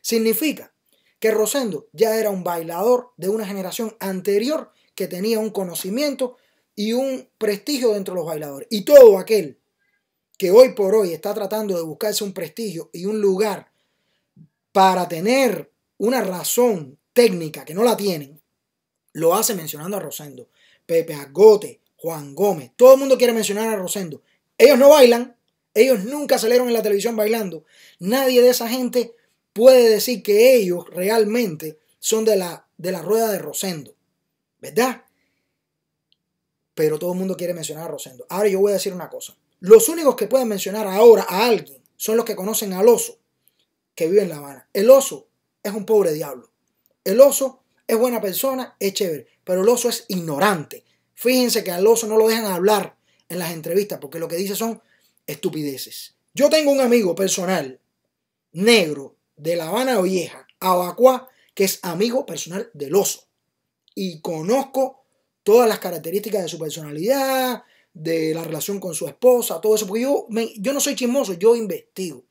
Significa que Rosendo ya era un bailador de una generación anterior que tenía un conocimiento y un prestigio dentro de los bailadores. Y todo aquel que hoy por hoy está tratando de buscarse un prestigio y un lugar para tener una razón técnica que no la tienen, lo hace mencionando a Rosendo, Pepe Agote, Juan Gómez, todo el mundo quiere mencionar a Rosendo. Ellos no bailan, ellos nunca salieron en la televisión bailando. Nadie de esa gente puede decir que ellos realmente son de la, de la rueda de Rosendo, ¿verdad? Pero todo el mundo quiere mencionar a Rosendo. Ahora yo voy a decir una cosa. Los únicos que pueden mencionar ahora a alguien son los que conocen al oso que vive en La Habana. El oso es un pobre diablo. El oso es buena persona, es chévere, pero el oso es ignorante. Fíjense que al oso no lo dejan hablar en las entrevistas porque lo que dice son estupideces. Yo tengo un amigo personal negro de La Habana Vieja, Abacuá, que es amigo personal del oso. Y conozco todas las características de su personalidad, de la relación con su esposa, todo eso, porque yo, yo no soy chismoso, yo investigo.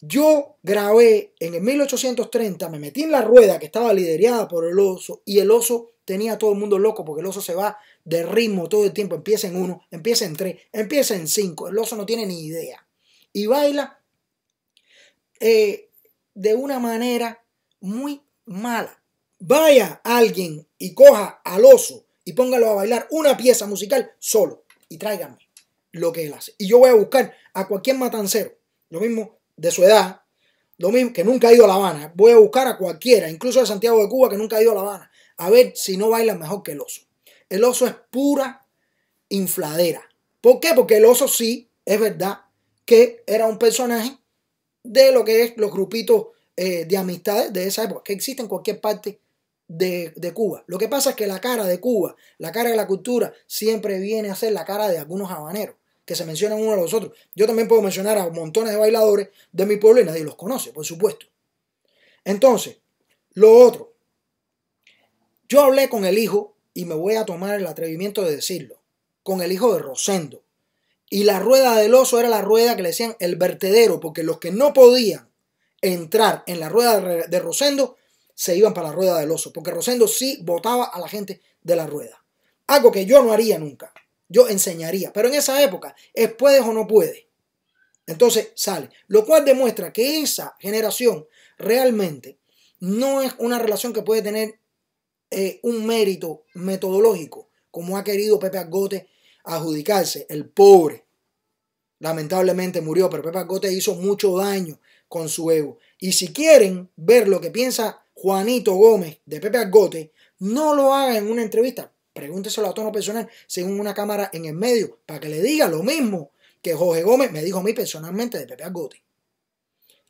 Yo grabé en el 1830, me metí en la rueda que estaba liderada por el oso y el oso tenía a todo el mundo loco porque el oso se va de ritmo todo el tiempo, empieza en uno, empieza en tres, empieza en cinco, el oso no tiene ni idea y baila eh, de una manera muy mala. Vaya alguien y coja al oso y póngalo a bailar una pieza musical solo y tráigame lo que él hace. Y yo voy a buscar a cualquier matancero, lo mismo de su edad, lo que nunca ha ido a La Habana, voy a buscar a cualquiera, incluso de Santiago de Cuba que nunca ha ido a La Habana, a ver si no baila mejor que el oso. El oso es pura infladera. ¿Por qué? Porque el oso sí, es verdad, que era un personaje de lo que es los grupitos eh, de amistades de esa época, que existe en cualquier parte de, Cuba. Lo que pasa es que la cara de Cuba, la cara de la cultura, siempre viene a ser la cara de algunos habaneros que se mencionan uno a los otros. Yo también puedo mencionar a montones de bailadores de mi pueblo y nadie los conoce, por supuesto. Entonces, lo otro. Yo hablé con el hijo, y me voy a tomar el atrevimiento de decirlo, con el hijo de Rosendo. Y la rueda del oso era la rueda que le decían el vertedero, porque los que no podían entrar en la rueda de Rosendo se iban para la rueda del oso, porque Rosendo sí votaba a la gente de la rueda. Algo que yo no haría nunca. Yo enseñaría. Pero en esa época es puedes o no puedes. Entonces sale. Lo cual demuestra que esa generación realmente no es una relación que puede tener eh, un mérito metodológico, como ha querido Pepe Agote adjudicarse. El pobre. Lamentablemente murió, pero Pepe Agote hizo mucho daño con su ego. Y si quieren ver lo que piensa Juanito Gómez de Pepe Argote no lo haga en una entrevista. Pregúnteselo a tono personal, según una cámara en el medio, para que le diga lo mismo que Jorge Gómez me dijo a mí personalmente de Pepe Argote.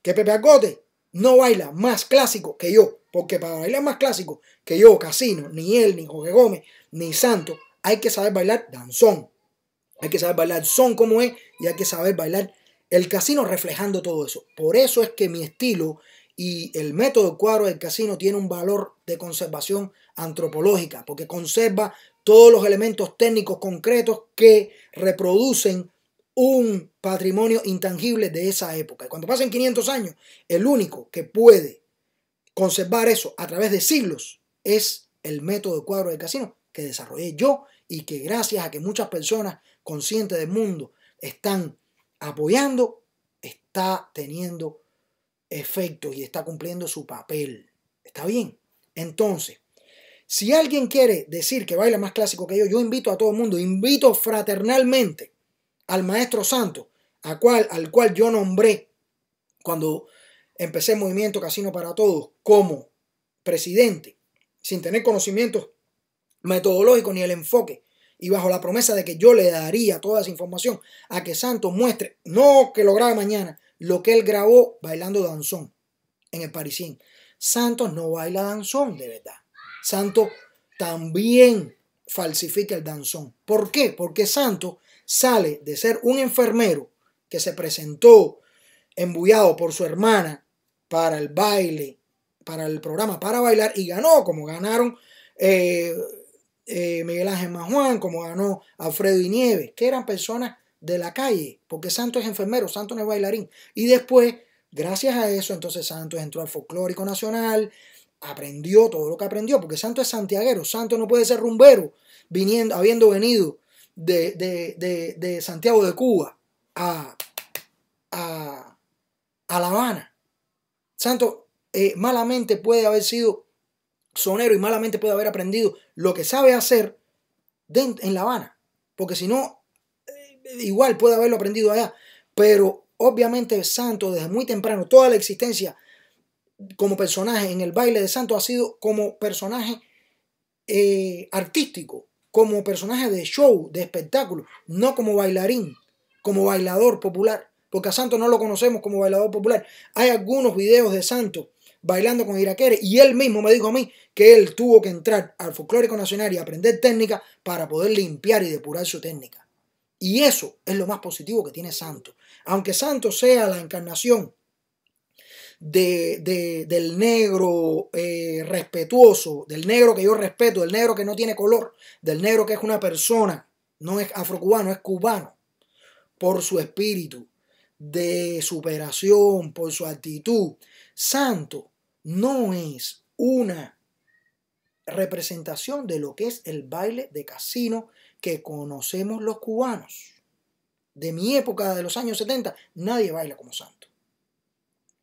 Que Pepe Argote no baila más clásico que yo, porque para bailar más clásico que yo, Casino, ni él, ni Jorge Gómez, ni Santo, hay que saber bailar danzón. Hay que saber bailar son como es y hay que saber bailar el casino reflejando todo eso. Por eso es que mi estilo y el método cuadro del casino tiene un valor de conservación antropológica, porque conserva todos los elementos técnicos concretos que reproducen un patrimonio intangible de esa época. Y cuando pasen 500 años, el único que puede conservar eso a través de siglos es el método de cuadro del casino que desarrollé yo y que gracias a que muchas personas conscientes del mundo están apoyando, está teniendo efectos y está cumpliendo su papel. ¿Está bien? Entonces, si alguien quiere decir que baila más clásico que yo, yo invito a todo el mundo, invito fraternalmente al Maestro Santo, a cual, al cual yo nombré cuando empecé el movimiento Casino para Todos como presidente, sin tener conocimientos metodológicos ni el enfoque, y bajo la promesa de que yo le daría toda esa información a que Santos muestre, no que lo mañana, lo que él grabó bailando danzón en el Parisín. Santos no baila danzón, de verdad. Santos también falsifica el danzón. ¿Por qué? Porque Santos sale de ser un enfermero que se presentó embullado por su hermana para el baile, para el programa para bailar y ganó, como ganaron eh, eh, Miguel Ángel Manjuan, como ganó Alfredo y Nieves, que eran personas de la calle, porque Santos es enfermero, Santo no es bailarín. Y después, gracias a eso, entonces Santos entró al folclórico nacional, aprendió todo lo que aprendió, porque Santos es santiaguero, Santo no puede ser rumbero, viniendo, habiendo venido de, de, de, Santiago de Cuba a, a, a La Habana. Santo eh, malamente puede haber sido sonero y malamente puede haber aprendido lo que sabe hacer en La Habana, porque si no, igual puede haberlo aprendido allá, pero obviamente Santo desde muy temprano, toda la existencia como personaje en el baile de Santo ha sido como personaje eh, artístico, como personaje de show, de espectáculo, no como bailarín, como bailador popular, porque a Santo no lo conocemos como bailador popular. Hay algunos videos de Santo bailando con Iraquere y él mismo me dijo a mí que él tuvo que entrar al folclórico nacional y aprender técnica para poder limpiar y depurar su técnica. Y eso es lo más positivo que tiene Santo. Aunque Santo sea la encarnación de, del negro eh, respetuoso, del negro que yo respeto, del negro que no tiene color, del negro que es una persona, no es afrocubano, es cubano, por su espíritu de superación, por su actitud. Santo no es una representación de lo que es el baile de casino que conocemos los cubanos, de mi época de los años 70, nadie baila como santo.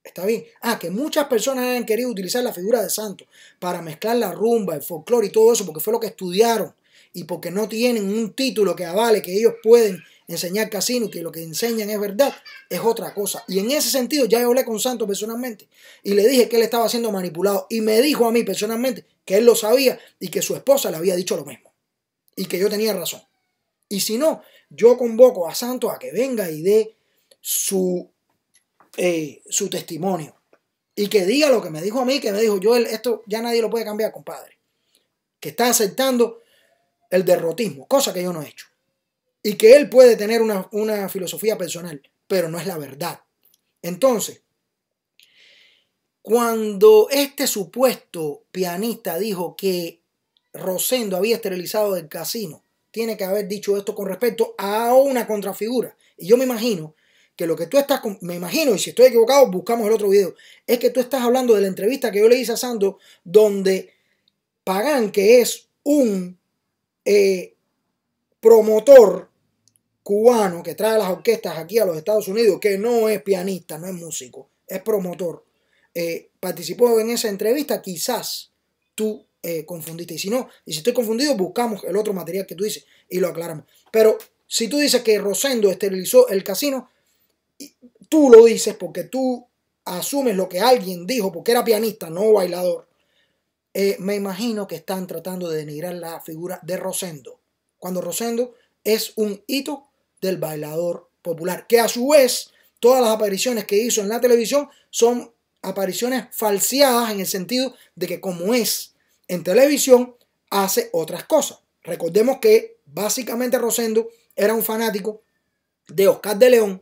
Está bien. Ah, que muchas personas han querido utilizar la figura de santo para mezclar la rumba, el folclore y todo eso, porque fue lo que estudiaron y porque no tienen un título que avale que ellos pueden enseñar casino, que lo que enseñan es verdad, es otra cosa. Y en ese sentido ya yo hablé con santo personalmente y le dije que él estaba siendo manipulado y me dijo a mí personalmente que él lo sabía y que su esposa le había dicho lo mismo y que yo tenía razón. Y si no, yo convoco a Santos a que venga y dé su, eh, su testimonio y que diga lo que me dijo a mí, que me dijo, yo esto ya nadie lo puede cambiar, compadre. Que está aceptando el derrotismo, cosa que yo no he hecho. Y que él puede tener una, una filosofía personal, pero no es la verdad. Entonces, cuando este supuesto pianista dijo que Rosendo había esterilizado del casino, tiene que haber dicho esto con respecto a una contrafigura. Y yo me imagino que lo que tú estás, me imagino, y si estoy equivocado, buscamos el otro video, es que tú estás hablando de la entrevista que yo le hice a Sando, donde Pagán, que es un eh, promotor cubano que trae las orquestas aquí a los Estados Unidos, que no es pianista, no es músico, es promotor, eh, participó en esa entrevista, quizás tú eh, confundiste. Y si no, y si estoy confundido, buscamos el otro material que tú dices y lo aclaramos. Pero si tú dices que Rosendo esterilizó el casino, tú lo dices porque tú asumes lo que alguien dijo, porque era pianista, no bailador. Eh, me imagino que están tratando de denigrar la figura de Rosendo, cuando Rosendo es un hito del bailador popular, que a su vez todas las apariciones que hizo en la televisión son apariciones falseadas en el sentido de que como es en televisión hace otras cosas. Recordemos que básicamente Rosendo era un fanático de Oscar de León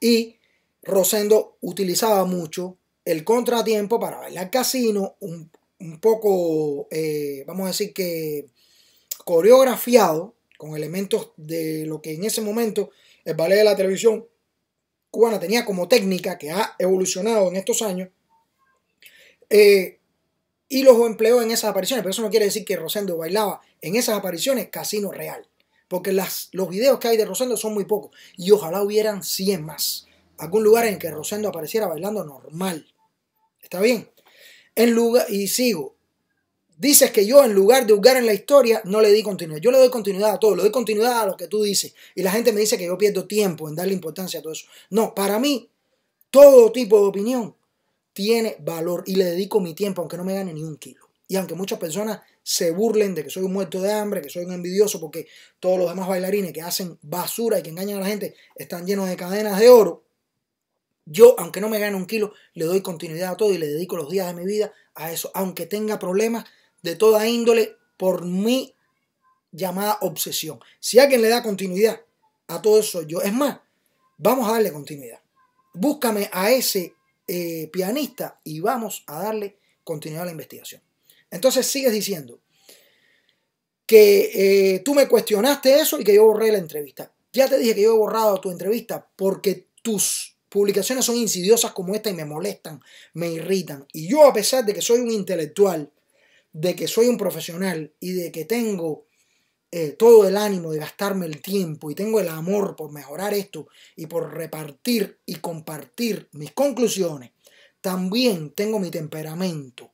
y Rosendo utilizaba mucho el contratiempo para bailar casino, un, poco, eh, vamos a decir que coreografiado con elementos de lo que en ese momento el ballet de la televisión cubana tenía como técnica que ha evolucionado en estos años, eh, y los empleó en esas apariciones. Pero eso no quiere decir que Rosendo bailaba en esas apariciones casino real. Porque las, los videos que hay de Rosendo son muy pocos. Y ojalá hubieran 100 más. Algún lugar en que Rosendo apareciera bailando normal. ¿Está bien? En lugar, y sigo. Dices que yo en lugar de jugar en la historia no le di continuidad. Yo le doy continuidad a todo, le doy continuidad a lo que tú dices. Y la gente me dice que yo pierdo tiempo en darle importancia a todo eso. No, para mí, todo tipo de opinión tiene valor y le dedico mi tiempo aunque no me gane ni un kilo. Y aunque muchas personas se burlen de que soy un muerto de hambre, que soy un envidioso, porque todos los demás bailarines que hacen basura y que engañan a la gente están llenos de cadenas de oro, yo, aunque no me gane un kilo, le doy continuidad a todo y le dedico los días de mi vida a eso, aunque tenga problemas de toda índole por mi llamada obsesión. Si alguien le da continuidad a todo eso, yo, es más, vamos a darle continuidad. Búscame a ese eh, pianista y vamos a darle continuidad a la investigación. Entonces sigues diciendo que eh, tú me cuestionaste eso y que yo borré la entrevista. Ya te dije que yo he borrado tu entrevista porque tus publicaciones son insidiosas como esta y me molestan, me irritan. Y yo a pesar de que soy un intelectual, de que soy un profesional y de que tengo eh, todo el ánimo de gastarme el tiempo y tengo el amor por mejorar esto y por repartir y compartir mis conclusiones, también tengo mi temperamento.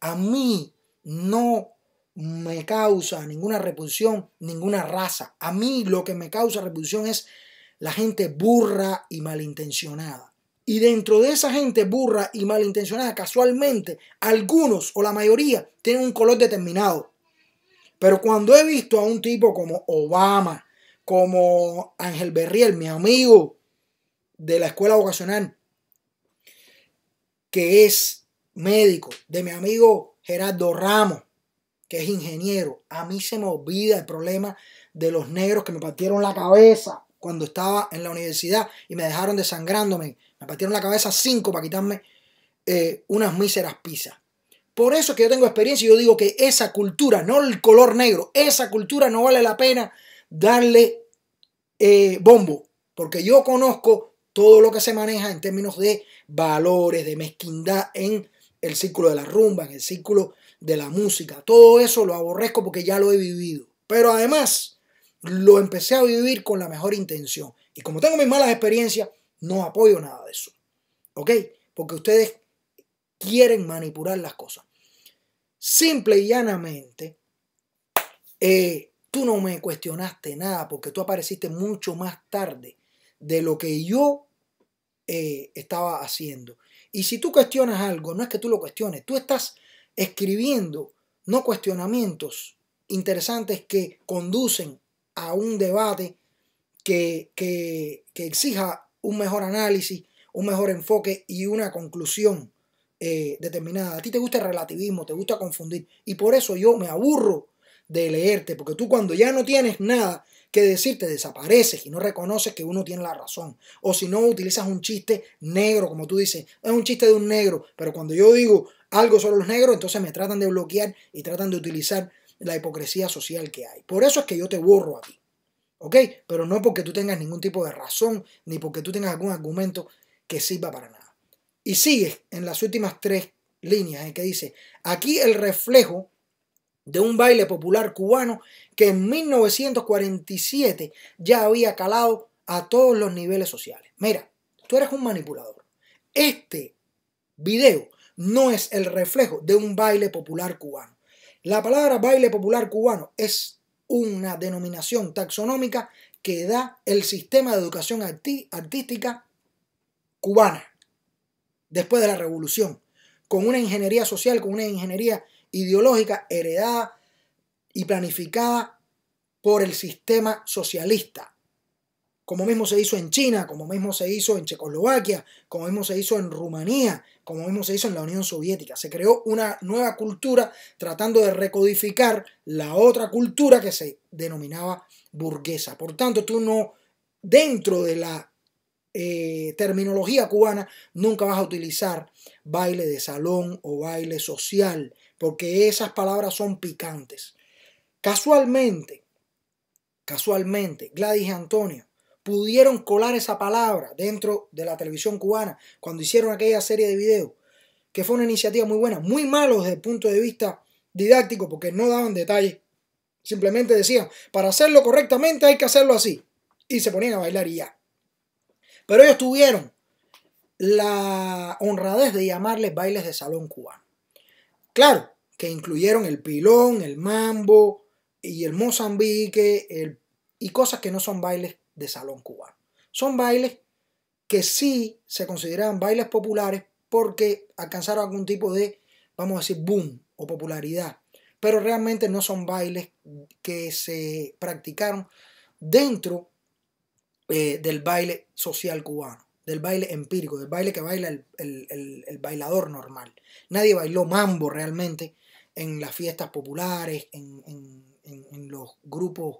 A mí no me causa ninguna repulsión, ninguna raza. A mí lo que me causa repulsión es la gente burra y malintencionada. Y dentro de esa gente burra y malintencionada, casualmente, algunos o la mayoría tienen un color determinado pero cuando he visto a un tipo como Obama, como Ángel Berriel, mi amigo de la escuela vocacional, que es médico, de mi amigo Gerardo Ramos, que es ingeniero, a mí se me olvida el problema de los negros que me partieron la cabeza cuando estaba en la universidad y me dejaron desangrándome. Me partieron la cabeza cinco para quitarme eh, unas míseras pizzas. Por eso es que yo tengo experiencia y yo digo que esa cultura, no el color negro, esa cultura no vale la pena darle eh, bombo, porque yo conozco todo lo que se maneja en términos de valores, de mezquindad en el círculo de la rumba, en el círculo de la música. Todo eso lo aborrezco porque ya lo he vivido. Pero además lo empecé a vivir con la mejor intención. Y como tengo mis malas experiencias, no apoyo nada de eso. ¿Ok? Porque ustedes quieren manipular las cosas simple y llanamente, eh, tú no me cuestionaste nada porque tú apareciste mucho más tarde de lo que yo eh, estaba haciendo. Y si tú cuestionas algo, no es que tú lo cuestiones, tú estás escribiendo no cuestionamientos interesantes que conducen a un debate que exija un mejor análisis, un mejor enfoque y una conclusión. Eh, determinada. A ti te gusta el relativismo, te gusta confundir. Y por eso yo me aburro de leerte, porque tú cuando ya no tienes nada que decir, te desapareces y no reconoces que uno tiene la razón. O si no, utilizas un chiste negro, como tú dices, es un chiste de un negro, pero cuando yo digo algo sobre los negros, entonces me tratan de bloquear y tratan de utilizar la hipocresía social que hay. Por eso es que yo te borro a ti. ¿Ok? Pero no porque tú tengas ningún tipo de razón, ni porque tú tengas algún argumento que sirva para nada. Y sigue en las últimas tres líneas en eh, que dice, aquí el reflejo de un baile popular cubano que en 1947 ya había calado a todos los niveles sociales. Mira, tú eres un manipulador. Este video no es el reflejo de un baile popular cubano. La palabra baile popular cubano es una denominación taxonómica que da el sistema de educación artística cubana después de la revolución, con una ingeniería social, con una ingeniería ideológica heredada y planificada por el sistema socialista, como mismo se hizo en China, como mismo se hizo en Checoslovaquia, como mismo se hizo en Rumanía, como mismo se hizo en la Unión Soviética. Se creó una nueva cultura tratando de recodificar la otra cultura que se denominaba burguesa. Por tanto, tú no, dentro de la eh, terminología cubana, nunca vas a utilizar baile de salón o baile social, porque esas palabras son picantes. Casualmente, casualmente, Gladys y Antonio pudieron colar esa palabra dentro de la televisión cubana cuando hicieron aquella serie de videos, que fue una iniciativa muy buena, muy malo desde el punto de vista didáctico, porque no daban detalles. Simplemente decían, para hacerlo correctamente hay que hacerlo así. Y se ponían a bailar y ya. Pero ellos tuvieron la honradez de llamarles bailes de salón cubano. Claro, que incluyeron el pilón, el mambo y el mozambique y cosas que no son bailes de salón cubano. Son bailes que sí se consideraban bailes populares porque alcanzaron algún tipo de, vamos a decir, boom o popularidad. Pero realmente no son bailes que se practicaron dentro eh, del baile social cubano, del baile empírico, del baile que baila el, bailador normal. Nadie bailó mambo realmente en las fiestas populares, en, los grupos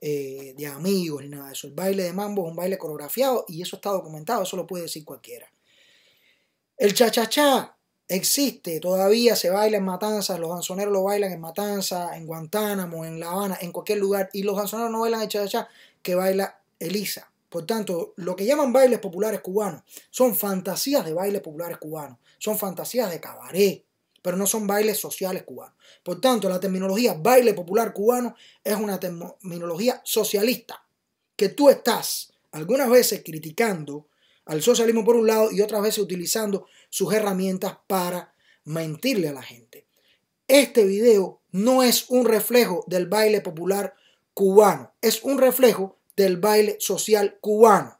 eh, de amigos, ni nada de eso. El baile de mambo es un baile coreografiado y eso está documentado, eso lo puede decir cualquiera. El cha-cha-cha existe, todavía se baila en Matanzas, los danzoneros lo bailan en Matanzas, en Guantánamo, en La Habana, en cualquier lugar, y los danzoneros no bailan el cha-cha-cha que baila Elisa. Por tanto, lo que llaman bailes populares cubanos son fantasías de bailes populares cubanos, son fantasías de cabaret, pero no son bailes sociales cubanos. Por tanto, la terminología baile popular cubano es una terminología socialista, que tú estás algunas veces criticando al socialismo por un lado y otras veces utilizando sus herramientas para mentirle a la gente. Este video no es un reflejo del baile popular cubano, es un reflejo del baile social cubano,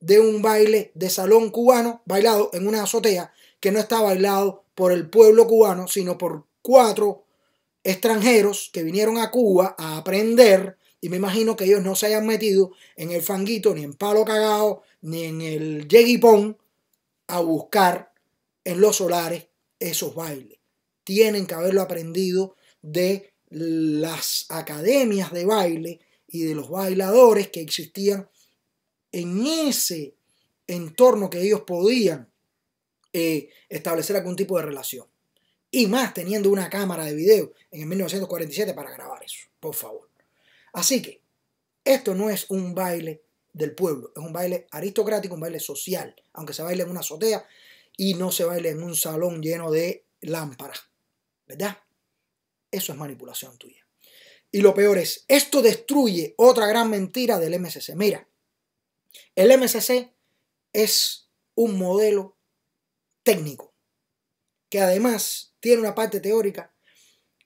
de un baile de salón cubano bailado en una azotea que no está bailado por el pueblo cubano, sino por cuatro extranjeros que vinieron a Cuba a aprender y me imagino que ellos no se hayan metido en el fanguito, ni en palo cagado, ni en el yeguipón a buscar en los solares esos bailes. Tienen que haberlo aprendido de las academias de baile y de los bailadores que existían en ese entorno que ellos podían eh, establecer algún tipo de relación. Y más teniendo una cámara de video en 1947 para grabar eso, por favor. Así que esto no es un baile del pueblo, es un baile aristocrático, un baile social, aunque se baile en una azotea y no se baile en un salón lleno de lámparas, ¿verdad? Eso es manipulación tuya. Y lo peor es, esto destruye otra gran mentira del MSC. Mira, el MSC es un modelo técnico que además tiene una parte teórica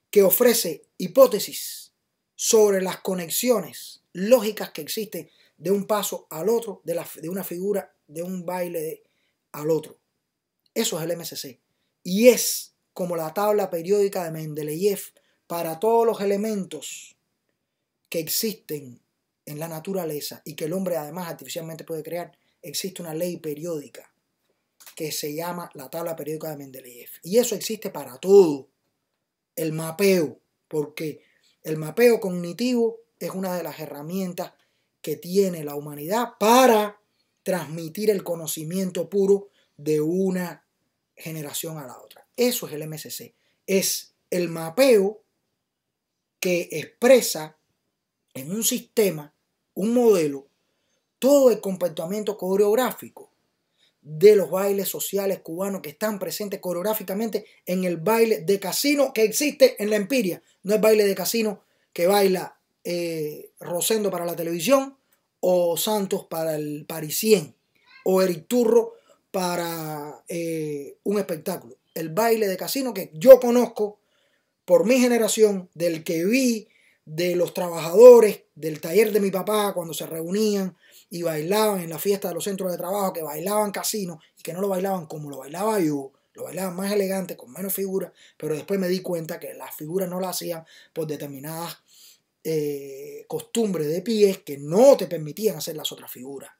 que ofrece hipótesis sobre las conexiones lógicas que existen de un paso al otro, de, de una figura, de un baile al otro. Eso es el MCC. Y es como la tabla periódica de Mendeleev para todos los elementos que existen en la naturaleza y que el hombre además artificialmente puede crear, existe una ley periódica que se llama la tabla periódica de Mendeleev. Y eso existe para todo. El mapeo, porque el mapeo cognitivo es una de las herramientas que tiene la humanidad para transmitir el conocimiento puro de una generación a la otra. Eso es el MCC. Es el mapeo que expresa en un sistema, un modelo, todo el comportamiento coreográfico de los bailes sociales cubanos que están presentes coreográficamente en el baile de casino que existe en la Empiria. No es baile de casino que baila eh, Rosendo para la televisión o Santos para el Parisien o Eric Turro para eh, un espectáculo. El baile de casino que yo conozco por mi generación, del que vi, de los trabajadores, del taller de mi papá cuando se reunían y bailaban en la fiesta de los centros de trabajo, que bailaban casino y que no lo bailaban como lo bailaba yo, lo bailaban más elegante, con menos figuras, pero después me di cuenta que las figuras no las hacían por determinadas eh, costumbres de pies que no te permitían hacer las otras figuras.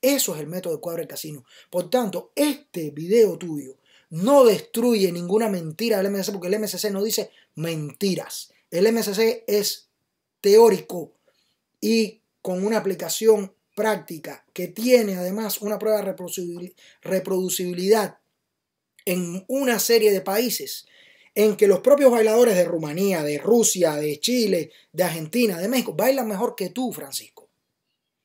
Eso es el método de cuadro del casino. Por tanto, este video tuyo no destruye ninguna mentira del MSC, porque el MSC no dice mentiras. El MSC es teórico y con una aplicación práctica que tiene además una prueba de reproducibilidad en una serie de países en que los propios bailadores de Rumanía, de Rusia, de Chile, de Argentina, de México, bailan mejor que tú, Francisco.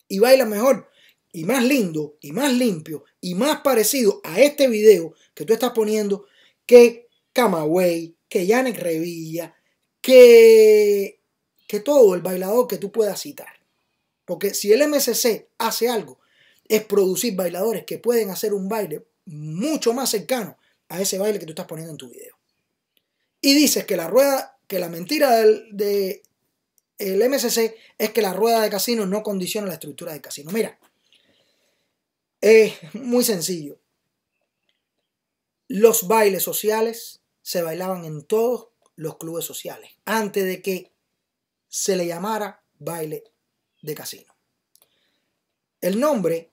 Y bailan mejor y más lindo y más limpio y más parecido a este video que tú estás poniendo que Camagüey, que Yannick Revilla, que, que todo el bailador que tú puedas citar. Porque si el MSC hace algo, es producir bailadores que pueden hacer un baile mucho más cercano a ese baile que tú estás poniendo en tu video. Y dices que la rueda, que la mentira del, de, el MSC es que la rueda de casino no condiciona la estructura de casino. Mira, es muy sencillo. Los bailes sociales se bailaban en todos los clubes sociales, antes de que se le llamara baile de casino. El nombre,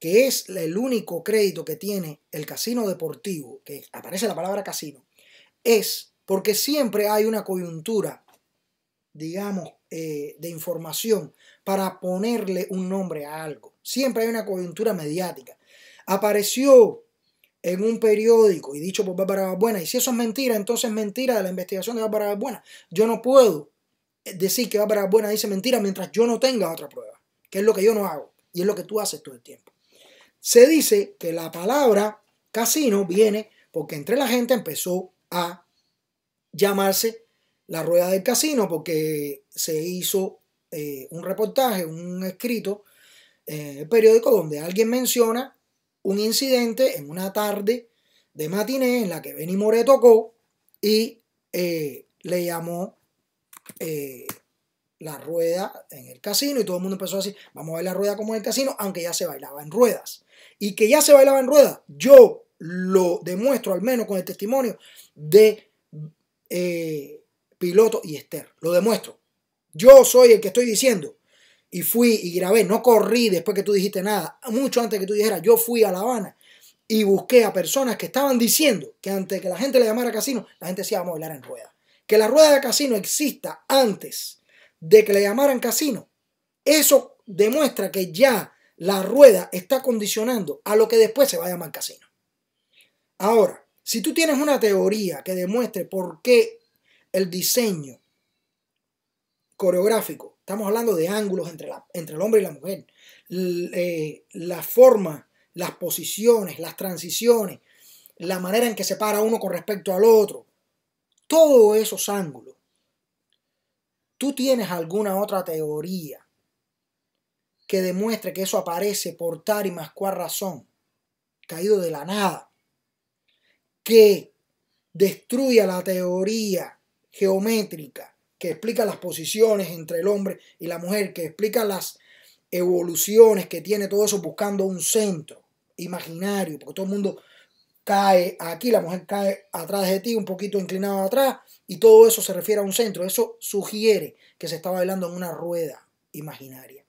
que es el único crédito que tiene el casino deportivo, que aparece la palabra casino, es porque siempre hay una coyuntura, digamos, eh, de información para ponerle un nombre a algo. Siempre hay una coyuntura mediática. Apareció en un periódico y dicho por Bárbara Buena, y si eso es mentira, entonces mentira de la investigación de Bárbara Buena. Yo no puedo eh, decir que Bárbara Buena dice mentira mientras yo no tenga otra prueba, que es lo que yo no hago y es lo que tú haces todo el tiempo. Se dice que la palabra casino viene porque entre la gente empezó a llamarse la rueda del casino porque se hizo eh, un reportaje, un escrito el eh, periódico donde alguien menciona un incidente en una tarde de matiné en la que Benny More tocó y eh, le llamó eh, la rueda en el casino y todo el mundo empezó a decir, vamos a ver la rueda como en el casino, aunque ya se bailaba en ruedas. Y que ya se bailaba en ruedas, yo lo demuestro al menos con el testimonio de Piloto y Esther, lo demuestro. Yo soy el que estoy diciendo y fui y grabé, no corrí después que tú dijiste nada, mucho antes que tú dijeras, yo fui a La Habana y busqué a personas que estaban diciendo que antes que la gente le llamara casino, la gente se vamos a bailar en rueda. Que la rueda de casino exista antes de que le llamaran casino, eso demuestra que ya la rueda está condicionando a lo que después se va a llamar casino. Ahora, si tú tienes una teoría que demuestre por qué el diseño coreográfico Estamos hablando de ángulos entre, el hombre y la mujer. Eh, la forma, las posiciones, las transiciones, la manera en que se para uno con respecto al otro. Todos esos ángulos. ¿Tú tienes alguna otra teoría que demuestre que eso aparece por tal y más cual razón? Caído de la nada. Que destruya la teoría geométrica que explica las posiciones entre el hombre y la mujer, que explica las evoluciones que tiene todo eso buscando un centro imaginario, porque todo el mundo cae aquí, la mujer cae atrás de ti, un poquito inclinado atrás, y todo eso se refiere a un centro. Eso sugiere que se está bailando en una rueda imaginaria.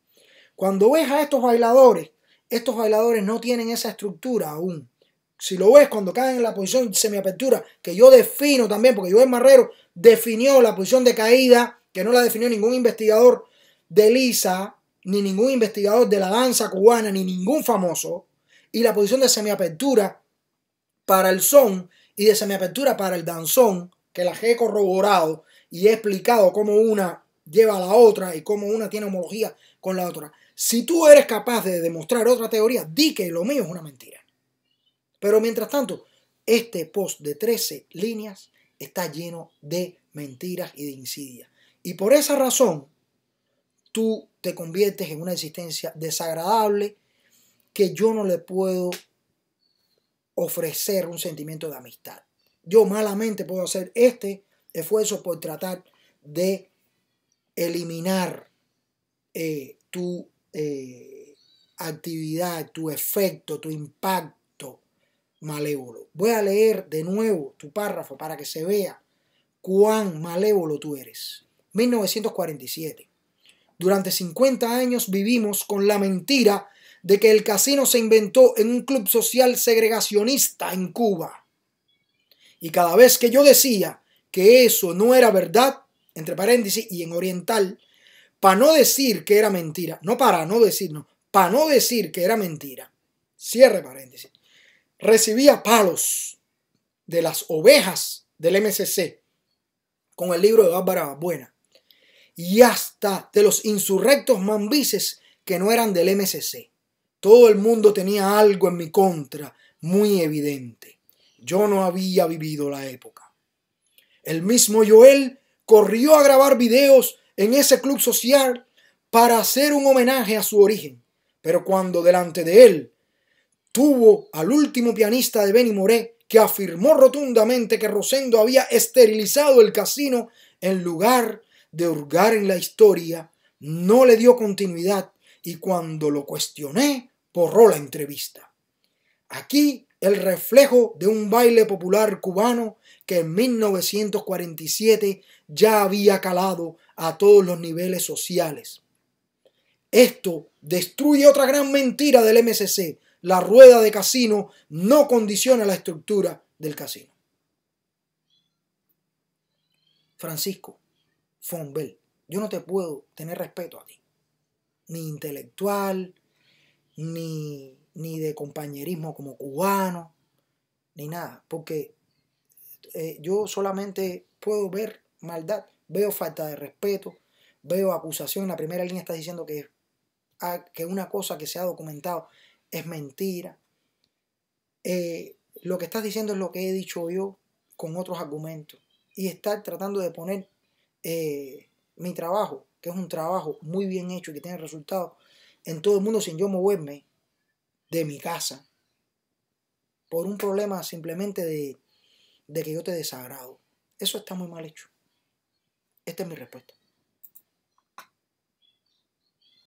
Cuando ves a estos bailadores, estos bailadores no tienen esa estructura aún. Si lo ves cuando caen en la posición semiapertura, que yo defino también, porque yo es marrero definió la posición de caída, que no la definió ningún investigador de Lisa, ni ningún investigador de la danza cubana, ni ningún famoso, y la posición de semiapertura para el son y de semiapertura para el danzón, que las he corroborado y he explicado cómo una lleva a la otra y cómo una tiene homología con la otra. Si tú eres capaz de demostrar otra teoría, di que lo mío es una mentira. Pero mientras tanto, este post de 13 líneas está lleno de mentiras y de insidias. Y por esa razón, tú te conviertes en una existencia desagradable que yo no le puedo ofrecer un sentimiento de amistad. Yo malamente puedo hacer este esfuerzo por tratar de eliminar eh, tu eh, actividad, tu efecto, tu impacto malévolo. Voy a leer de nuevo tu párrafo para que se vea cuán malévolo tú eres. 1947. Durante 50 años vivimos con la mentira de que el casino se inventó en un club social segregacionista en Cuba. Y cada vez que yo decía que eso no era verdad, entre paréntesis, y en oriental, para no decir que era mentira, no para no decir, no, para no decir que era mentira, cierre paréntesis, recibía palos de las ovejas del MCC con el libro de Bárbara Buena y hasta de los insurrectos mambises que no eran del MCC. Todo el mundo tenía algo en mi contra muy evidente. Yo no había vivido la época. El mismo Joel corrió a grabar videos en ese club social para hacer un homenaje a su origen, pero cuando delante de él tuvo al último pianista de Benny Moré, que afirmó rotundamente que Rosendo había esterilizado el casino en lugar de hurgar en la historia, no le dio continuidad y cuando lo cuestioné, borró la entrevista. Aquí el reflejo de un baile popular cubano que en 1947 ya había calado a todos los niveles sociales. Esto destruye otra gran mentira del MCC, la rueda de casino no condiciona la estructura del casino. Francisco Fonbel, yo no te puedo tener respeto a ti, ni intelectual, ni, ni de compañerismo como cubano, ni nada, porque eh, yo solamente puedo ver maldad, veo falta de respeto, veo acusación. la primera línea está diciendo que, ah, que una cosa que se ha documentado es mentira. Eh, lo que estás diciendo es lo que he dicho yo con otros argumentos. Y estar tratando de poner eh, mi trabajo, que es un trabajo muy bien hecho y que tiene resultados, en todo el mundo sin yo moverme de mi casa. Por un problema simplemente de, de que yo te desagrado. Eso está muy mal hecho. Esta es mi respuesta.